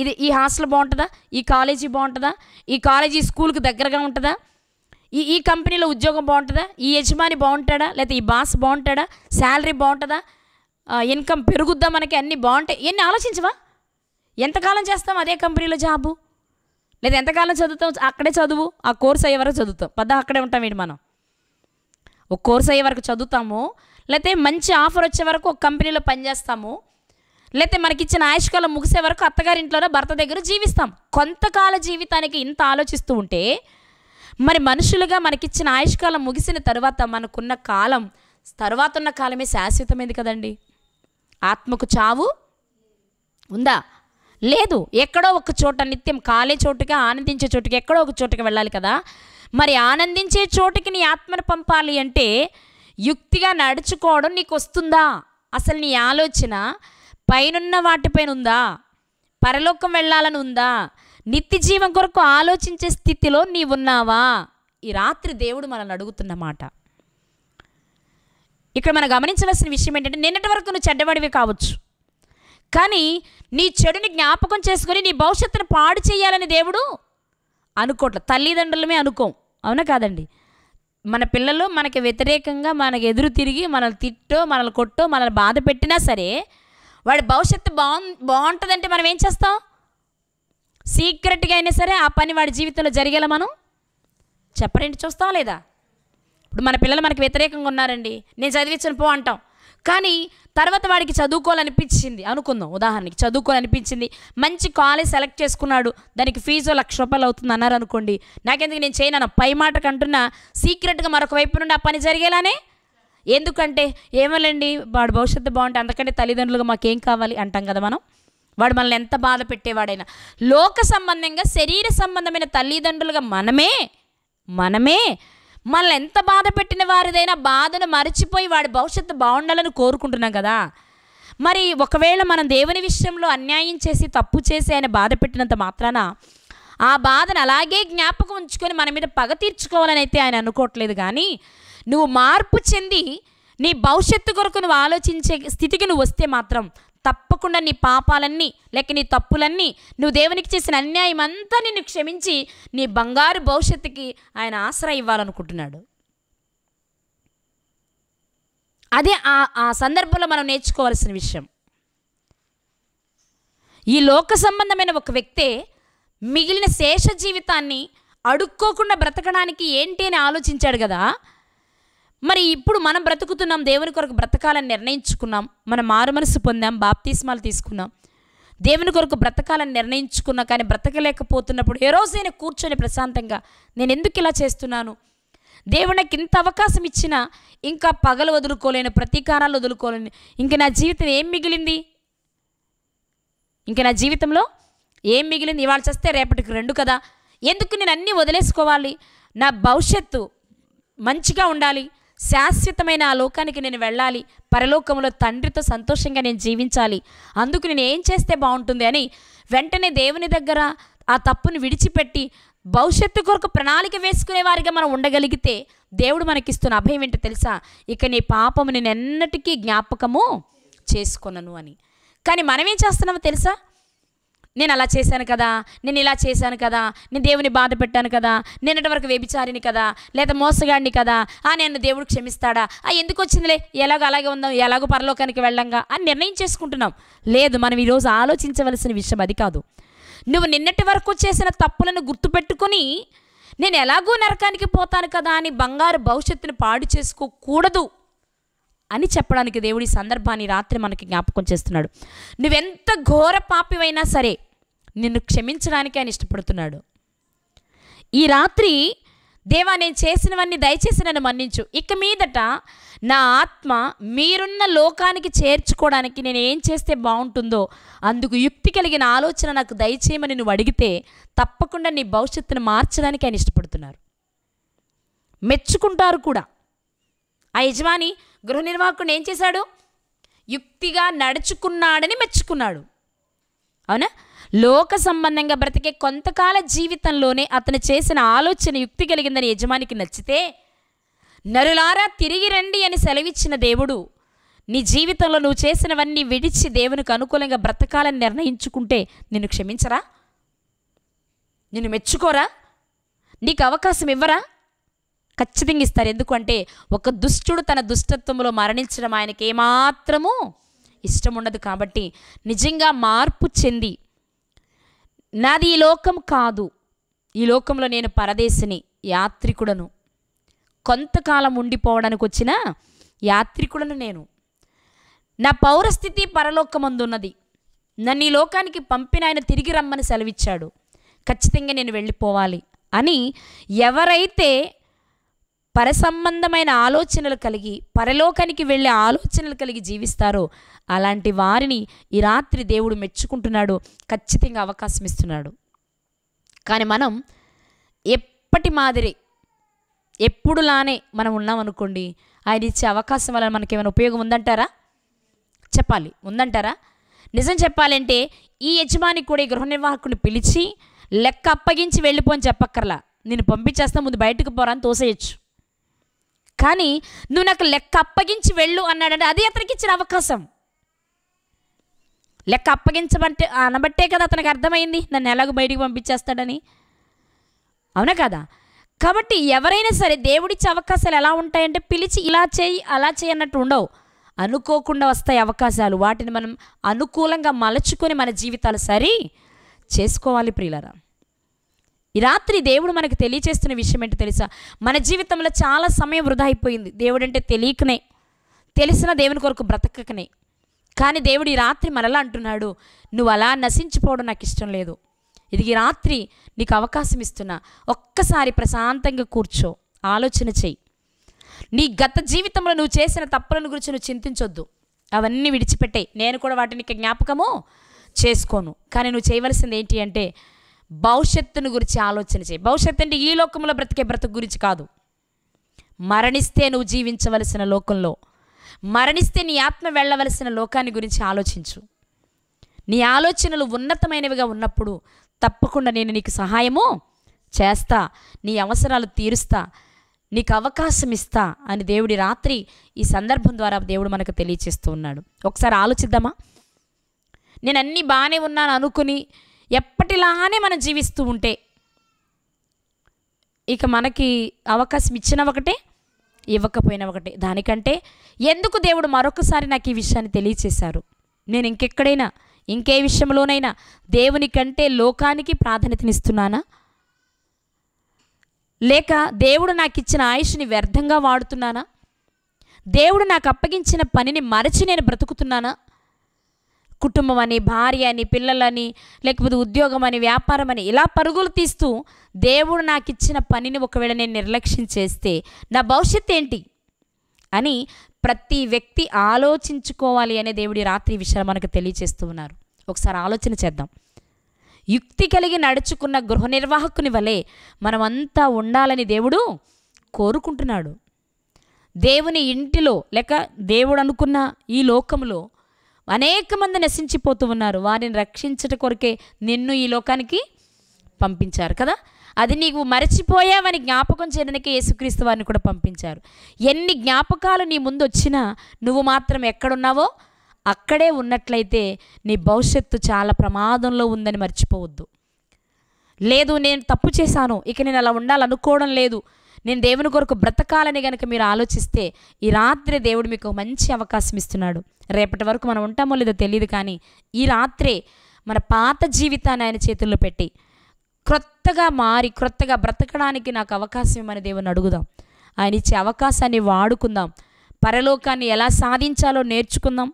ఇది ఈ హాస్టల్ బాగుంటుందా ఈ కాలేజీ బాగుంటుందా ఈ కాలేజీ స్కూల్కి దగ్గరగా ఉంటుందా ఈ ఈ కంపెనీలో ఉద్యోగం బాగుంటుందా ఈ యజమాని బాగుంటాడా లేదా ఈ బాస్ బాగుంటాడా శాలరీ బాగుంటుందా ఇన్కమ్ పెరుగుద్దా మనకి అన్నీ బాగుంటాయి ఇవన్నీ ఆలోచించవా ఎంతకాలం చేస్తాం అదే కంపెనీలో జాబు లేదా ఎంతకాలం చదువుతాం అక్కడే చదువు ఆ కోర్స్ అయ్యే వరకు చదువుతాం పెద్ద అక్కడే ఉంటాం ఏంటి మనం ఒక కోర్స్ అయ్యే వరకు చదువుతాము లేకపోతే మంచి ఆఫర్ వచ్చే వరకు ఒక కంపెనీలో పనిచేస్తాము లేకపోతే మనకిచ్చిన ఆయుష్కాలం ముగిసే వరకు అత్తగారింట్లోనే భర్త దగ్గర జీవిస్తాం కొంతకాల జీవితానికి ఇంత ఆలోచిస్తూ ఉంటే మరి మనుషులుగా మనకిచ్చిన ఆయుష్కాలం ముగిసిన తర్వాత మనకున్న కాలం తర్వాత ఉన్న కాలమే శాశ్వతమైంది కదండి ఆత్మకు చావు ఉందా లేదు ఎక్కడో ఒక చోట నిత్యం కాలే చోటుకి ఆనందించే చోటుకి ఎక్కడో ఒక చోటుకి వెళ్ళాలి కదా మరి ఆనందించే చోటుకి నీ ఆత్మను పంపాలి అంటే యుక్తిగా నడుచుకోవడం నీకు వస్తుందా అసలు నీ ఆలోచన పైనున్న వాటిపైన ఉందా పరలోకం వెళ్ళాలని ఉందా నిత్య జీవం కొరకు ఆలోచించే స్థితిలో నీవున్నావా ఈ రాత్రి దేవుడు మనల్ని అడుగుతున్నమాట ఇక్కడ మనం గమనించవలసిన విషయం ఏంటంటే నిన్నటి వరకు నువ్వు చెడ్డబడివి కావచ్చు కానీ నీ చెడుని జ్ఞాపకం చేసుకుని నీ భవిష్యత్తును పాడు చేయాలని దేవుడు అనుకోట్ల తల్లిదండ్రులమే అనుకోం అవునా కాదండి మన పిల్లలు మనకి వ్యతిరేకంగా మనకు ఎదురు తిరిగి మనల్ని తిట్టో మనల్ని కొట్టో మనల్ని బాధ పెట్టినా సరే వాడి భవిష్యత్తు బాగు బాగుంటుందంటే మనం ఏం చేస్తాం సీక్రెట్గా అయినా సరే ఆ పని వాడి జీవితంలో జరిగేలా మనం చెప్పరేంటి చూస్తాం లేదా ఇప్పుడు మన పిల్లలు మనకు వ్యతిరేకంగా ఉన్నారండి నేను చదివించను పో అంటాం కానీ తర్వాత వాడికి చదువుకోవాలనిపించింది అనుకుందాం ఉదాహరణకి చదువుకోవాలనిపించింది మంచి కాలేజ్ సెలెక్ట్ చేసుకున్నాడు దానికి ఫీజు లక్ష రూపాయలు అవుతుంది అన్నారు అనుకోండి నాకెందుకు నేను చేయను పై మాటకు అంటున్నా సీక్రెట్గా మరొక వైపు నుండి ఆ పని జరిగేలానే ఎందుకంటే ఏమోలేండి వాడు భవిష్యత్తు బాగుంటే అందుకంటే తల్లిదండ్రులుగా మాకేం కావాలి అంటాం కదా మనం వాడు మనల్ని ఎంత బాధ పెట్టేవాడైనా లోక సంబంధంగా శరీర సంబంధమైన తల్లిదండ్రులుగా మనమే మనమే మనల్ని ఎంత బాధ పెట్టిన వారిదైనా బాధను మరచిపోయి వాడి భవిష్యత్తు బాగుండాలని కోరుకుంటున్నాం కదా మరి ఒకవేళ మనం దేవుని విషయంలో అన్యాయం చేసి తప్పు చేసి ఆయన బాధ పెట్టినంత మాత్రాన ఆ బాధను అలాగే జ్ఞాపకం ఉంచుకొని మన మీద పగ తీర్చుకోవాలని అయితే ఆయన అనుకోవట్లేదు కానీ నువ్వు మార్పు చెంది నీ భవిష్యత్తు కొరకు నువ్వు ఆలోచించే స్థితికి నువ్వు వస్తే మాత్రం తప్పకుండా నీ పాపాలన్నీ లేక నీ తప్పులన్నీ నువ్వు దేవునికి చేసిన అన్యాయం అంతా నిన్ను క్షమించి నీ బంగారు భవిష్యత్తుకి ఆయన ఆసరా ఇవ్వాలనుకుంటున్నాడు అదే ఆ సందర్భంలో మనం నేర్చుకోవాల్సిన విషయం ఈ లోక సంబంధమైన ఒక వ్యక్తే మిగిలిన శేష జీవితాన్ని అడుక్కోకుండా బ్రతకడానికి ఏంటి అని ఆలోచించాడు కదా మరి ఇప్పుడు మనం బ్రతుకుతున్నాం దేవుని కొరకు బ్రతకాలని నిర్ణయించుకున్నాం మనం మారు మనసు పొందాం బాప్తీస్మాలు తీసుకున్నాం దేవుని కొరకు బ్రతకాలని నిర్ణయించుకున్నా కానీ బ్రతకలేకపోతున్నప్పుడు ఏ రోజైనా కూర్చొని ప్రశాంతంగా నేను ఎందుకు ఇలా చేస్తున్నాను దేవునికి ఇంత అవకాశం ఇచ్చినా ఇంకా పగలు వదులుకోలేను ప్రతీకారాలు వదులుకోలేను ఇంకా నా జీవితం ఏం మిగిలింది ఇంకా నా జీవితంలో ఏం మిగిలింది ఇవాళ చేస్తే రేపటికి రెండు కదా ఎందుకు నేను అన్నీ వదిలేసుకోవాలి నా భవిష్యత్తు మంచిగా ఉండాలి శాశ్వతమైన ఆ లోకానికి నేను వెళ్ళాలి పరలోకంలో తండ్రితో సంతోషంగా నేను జీవించాలి అందుకు నేను ఏం చేస్తే బాగుంటుంది అని వెంటనే దేవుని దగ్గర ఆ తప్పును విడిచిపెట్టి భవిష్యత్తు కొరకు ప్రణాళిక వేసుకునేవారిగా మనం ఉండగలిగితే దేవుడు మనకిస్తున్న అభయం ఏంటో తెలుసా ఇక నీ పాపము నేను ఎన్నటికీ జ్ఞాపకము చేసుకున్నాను అని కానీ మనమేం చేస్తున్నామో తెలుసా నేను అలా చేశాను కదా నేను ఇలా చేశాను కదా నేను దేవుని బాధ పెట్టాను కదా నిన్నటి వరకు వ్యభిచారిని కదా లేదా మోసగాడిని కదా ఆ నేను దేవుడు క్షమిస్తాడా ఆ ఎందుకు వచ్చిందిలే ఎలాగో అలాగే ఉందాం ఎలాగో పరలోకానికి వెళ్ళంగా అని నిర్ణయం చేసుకుంటున్నాం లేదు మనం ఈరోజు ఆలోచించవలసిన విషయం అది కాదు నువ్వు నిన్నటి వరకు చేసిన తప్పులను గుర్తుపెట్టుకొని నేను ఎలాగో నరకానికి పోతాను కదా అని బంగారు భవిష్యత్తును పాడు చేసుకోకూడదు అని చెప్పడానికి దేవుడి సందర్భాన్ని రాత్రి మనకి జ్ఞాపకం చేస్తున్నాడు నువ్వెంత ఘోర పాపివైనా సరే నిన్ను క్షమించడానికి ఆయన ఇష్టపడుతున్నాడు ఈ రాత్రి దేవా నేను చేసినవన్నీ దయచేసి నన్ను మన్నించు ఇక మీదట నా ఆత్మ మీరున్న లోకానికి చేర్చుకోవడానికి నేను ఏం చేస్తే బాగుంటుందో అందుకు యుక్తి కలిగిన ఆలోచన నాకు దయచేయమని నువ్వు అడిగితే తప్పకుండా నీ భవిష్యత్తును మార్చడానికి ఆయన ఇష్టపడుతున్నారు మెచ్చుకుంటారు కూడా ఆ యజమాని గృహ నిర్వాహకుడు ఏం చేశాడు యుక్తిగా నడుచుకున్నాడని మెచ్చుకున్నాడు అవునా లోక సంబంధంగా బ్రతికే కొంతకాల జీవితంలోనే అతను చేసిన ఆలోచన యుక్తి కలిగిందని యజమానికి నచ్చితే నరులారా తిరిగి రండి అని సెలవిచ్చిన దేవుడు నీ జీవితంలో నువ్వు చేసినవన్నీ విడిచి దేవునికి అనుకూలంగా బ్రతకాలని నిర్ణయించుకుంటే నిన్ను క్షమించరా నిన్ను మెచ్చుకోరా నీకు అవకాశం ఇవ్వరా ఖచ్చితంగా ఇస్తారు ఎందుకంటే ఒక దుష్టుడు తన దుష్టత్వంలో మరణించడం ఆయనకి ఏమాత్రము ఇష్టం ఉండదు కాబట్టి నిజంగా మార్పు చెంది నాది ఈ లోకం కాదు ఈ లోకంలో నేను పరదేశిని యాత్రికుడను కొంతకాలం ఉండిపోవడానికి వచ్చిన యాత్రికుడను నేను నా పౌరస్థితి పరలోకమందున్నది నన్ను ఈ లోకానికి పంపిన ఆయన తిరిగి రమ్మని సెలవిచ్చాడు ఖచ్చితంగా నేను వెళ్ళిపోవాలి అని ఎవరైతే పరసంబంధమైన ఆలోచనలు కలిగి పరలోకానికి వెళ్ళే ఆలోచనలు కలిగి జీవిస్తారో అలాంటి వారిని ఈ రాత్రి దేవుడు మెచ్చుకుంటున్నాడు ఖచ్చితంగా అవకాశం ఇస్తున్నాడు కానీ మనం ఎప్పటి మాదిరి ఎప్పుడులానే మనం ఉన్నామనుకోండి ఆయన ఇచ్చే అవకాశం వల్ల మనకేమైనా ఉపయోగం ఉందంటారా చెప్పాలి ఉందంటారా నిజం చెప్పాలంటే ఈ యజమాని కూడా ఈ గృహ నిర్వాహకుని పిలిచి లెక్క అప్పగించి వెళ్ళిపోని చెప్పక్కర్లా నేను పంపించేస్తా ముందు బయటకు పోరాని తోసేయచ్చు కానీ నువ్వు నాకు లెక్క అప్పగించి వెళ్ళు అన్నాడంటే అది అతనికి ఇచ్చిన అవకాశం లెక్క అప్పగించబట్టే అనబట్టే కదా అతనికి అర్థమైంది నన్ను ఎలాగో బయటికి పంపించేస్తాడని అవునా కదా కాబట్టి ఎవరైనా సరే దేవుడిచ్చే అవకాశాలు ఎలా ఉంటాయంటే పిలిచి ఇలా చేయి అలా చేయి అన్నట్టు ఉండవు అనుకోకుండా వస్తాయి అవకాశాలు వాటిని మనం అనుకూలంగా మలచుకొని మన జీవితాలు సరి చేసుకోవాలి ప్రియులరా ఈ రాత్రి దేవుడు మనకు తెలియచేస్తున్న విషయం ఏంటో తెలుసా మన జీవితంలో చాలా సమయం వృధా అయిపోయింది దేవుడు అంటే తెలియకనే తెలిసిన దేవుని కొరకు బ్రతకకనే కానీ దేవుడు ఈ రాత్రి మనలా అంటున్నాడు నువ్వు అలా నశించిపోవడం నాకు ఇష్టం లేదు ఇది ఈ రాత్రి నీకు అవకాశం ఇస్తున్నా ఒక్కసారి ప్రశాంతంగా కూర్చో ఆలోచన చెయ్యి నీ గత జీవితంలో నువ్వు చేసిన తప్పులను గురించి నువ్వు చింతించొద్దు అవన్నీ విడిచిపెట్టాయి నేను కూడా వాటిని జ్ఞాపకము చేసుకోను కానీ నువ్వు చేయవలసింది ఏంటి అంటే భవిష్యత్తును గురించి ఆలోచన చేయి భవిష్యత్తు అంటే ఈ లోకంలో బ్రతికే బ్రతుకు గురించి కాదు మరణిస్తే నువ్వు జీవించవలసిన లోకంలో మరణిస్తే నీ ఆత్మ వెళ్ళవలసిన లోకాన్ని గురించి ఆలోచించు నీ ఆలోచనలు ఉన్నతమైనవిగా ఉన్నప్పుడు తప్పకుండా నేను నీకు సహాయము చేస్తా నీ అవసరాలు తీరుస్తా నీకు అవకాశం ఇస్తా అని దేవుడి రాత్రి ఈ సందర్భం ద్వారా దేవుడు మనకు తెలియచేస్తూ ఉన్నాడు ఒకసారి ఆలోచిద్దామా నేను అన్నీ బాగానే ఉన్నాను అనుకుని ఎప్పటిలానే మనం జీవిస్తూ ఉంటే ఇక మనకి అవకాశం ఇచ్చిన ఒకటే ఇవ్వకపోయిన ఒకటే దానికంటే ఎందుకు దేవుడు మరొకసారి నాకు ఈ విషయాన్ని తెలియచేశారు నేను ఇంకెక్కడైనా ఇంకే విషయంలోనైనా దేవుని కంటే లోకానికి ప్రాధాన్యతనిస్తున్నానా లేక దేవుడు నాకు ఇచ్చిన ఆయుష్ని వ్యర్థంగా వాడుతున్నానా దేవుడు నాకు అప్పగించిన పనిని మరచి నేను బ్రతుకుతున్నానా కుటుంబం అని భార్య అని పిల్లలని లేకపోతే ఉద్యోగం అని వ్యాపారం అని ఇలా పరుగులు తీస్తూ దేవుడు నాకు ఇచ్చిన పనిని ఒకవేళ నేను నిర్లక్ష్యం చేస్తే నా భవిష్యత్ ఏంటి అని ప్రతి వ్యక్తి ఆలోచించుకోవాలి అనే దేవుడి రాత్రి విషయాలు మనకు తెలియచేస్తూ ఉన్నారు ఒకసారి ఆలోచన చేద్దాం యుక్తి కలిగి నడుచుకున్న గృహ నిర్వాహకుని వలె మనమంతా ఉండాలని దేవుడు కోరుకుంటున్నాడు దేవుని ఇంటిలో లేక దేవుడు అనుకున్న ఈ లోకంలో అనేక మంది నశించిపోతూ ఉన్నారు వారిని రక్షించట కొరకే నిన్ను ఈ లోకానికి పంపించారు కదా అది నీవు మరచిపోయావని జ్ఞాపకం చేయడానికి యేసుక్రీస్తు వారిని కూడా పంపించారు ఎన్ని జ్ఞాపకాలు నీ ముందు వచ్చినా నువ్వు మాత్రం ఎక్కడున్నావో అక్కడే ఉన్నట్లయితే నీ భవిష్యత్తు చాలా ప్రమాదంలో ఉందని మర్చిపోవద్దు లేదు నేను తప్పు చేశాను ఇక నేను అలా ఉండాలనుకోవడం లేదు నేను దేవుని కొరకు బ్రతకాలని కనుక మీరు ఆలోచిస్తే ఈ రాత్రే దేవుడు మీకు మంచి అవకాశం ఇస్తున్నాడు రేపటి వరకు మనం ఉంటామో లేదో తెలియదు కానీ ఈ రాత్రే మన పాత జీవితాన్ని ఆయన చేతుల్లో పెట్టి క్రొత్తగా మారి క్రొత్తగా బ్రతకడానికి నాకు అవకాశం ఇవ్వని దేవుని అడుగుదాం ఆయన ఇచ్చే అవకాశాన్ని వాడుకుందాం పరలోకాన్ని ఎలా సాధించాలో నేర్చుకుందాం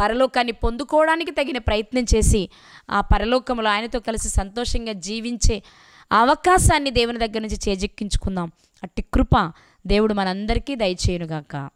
పరలోకాన్ని పొందుకోవడానికి తగిన ప్రయత్నం చేసి ఆ పరలోకంలో ఆయనతో కలిసి సంతోషంగా జీవించే అవకాశాన్ని దేవుని దగ్గర నుంచి చేజిక్కించుకుందాం అట్టి కృప దేవుడు మనందరికీ దయచేయునుగాక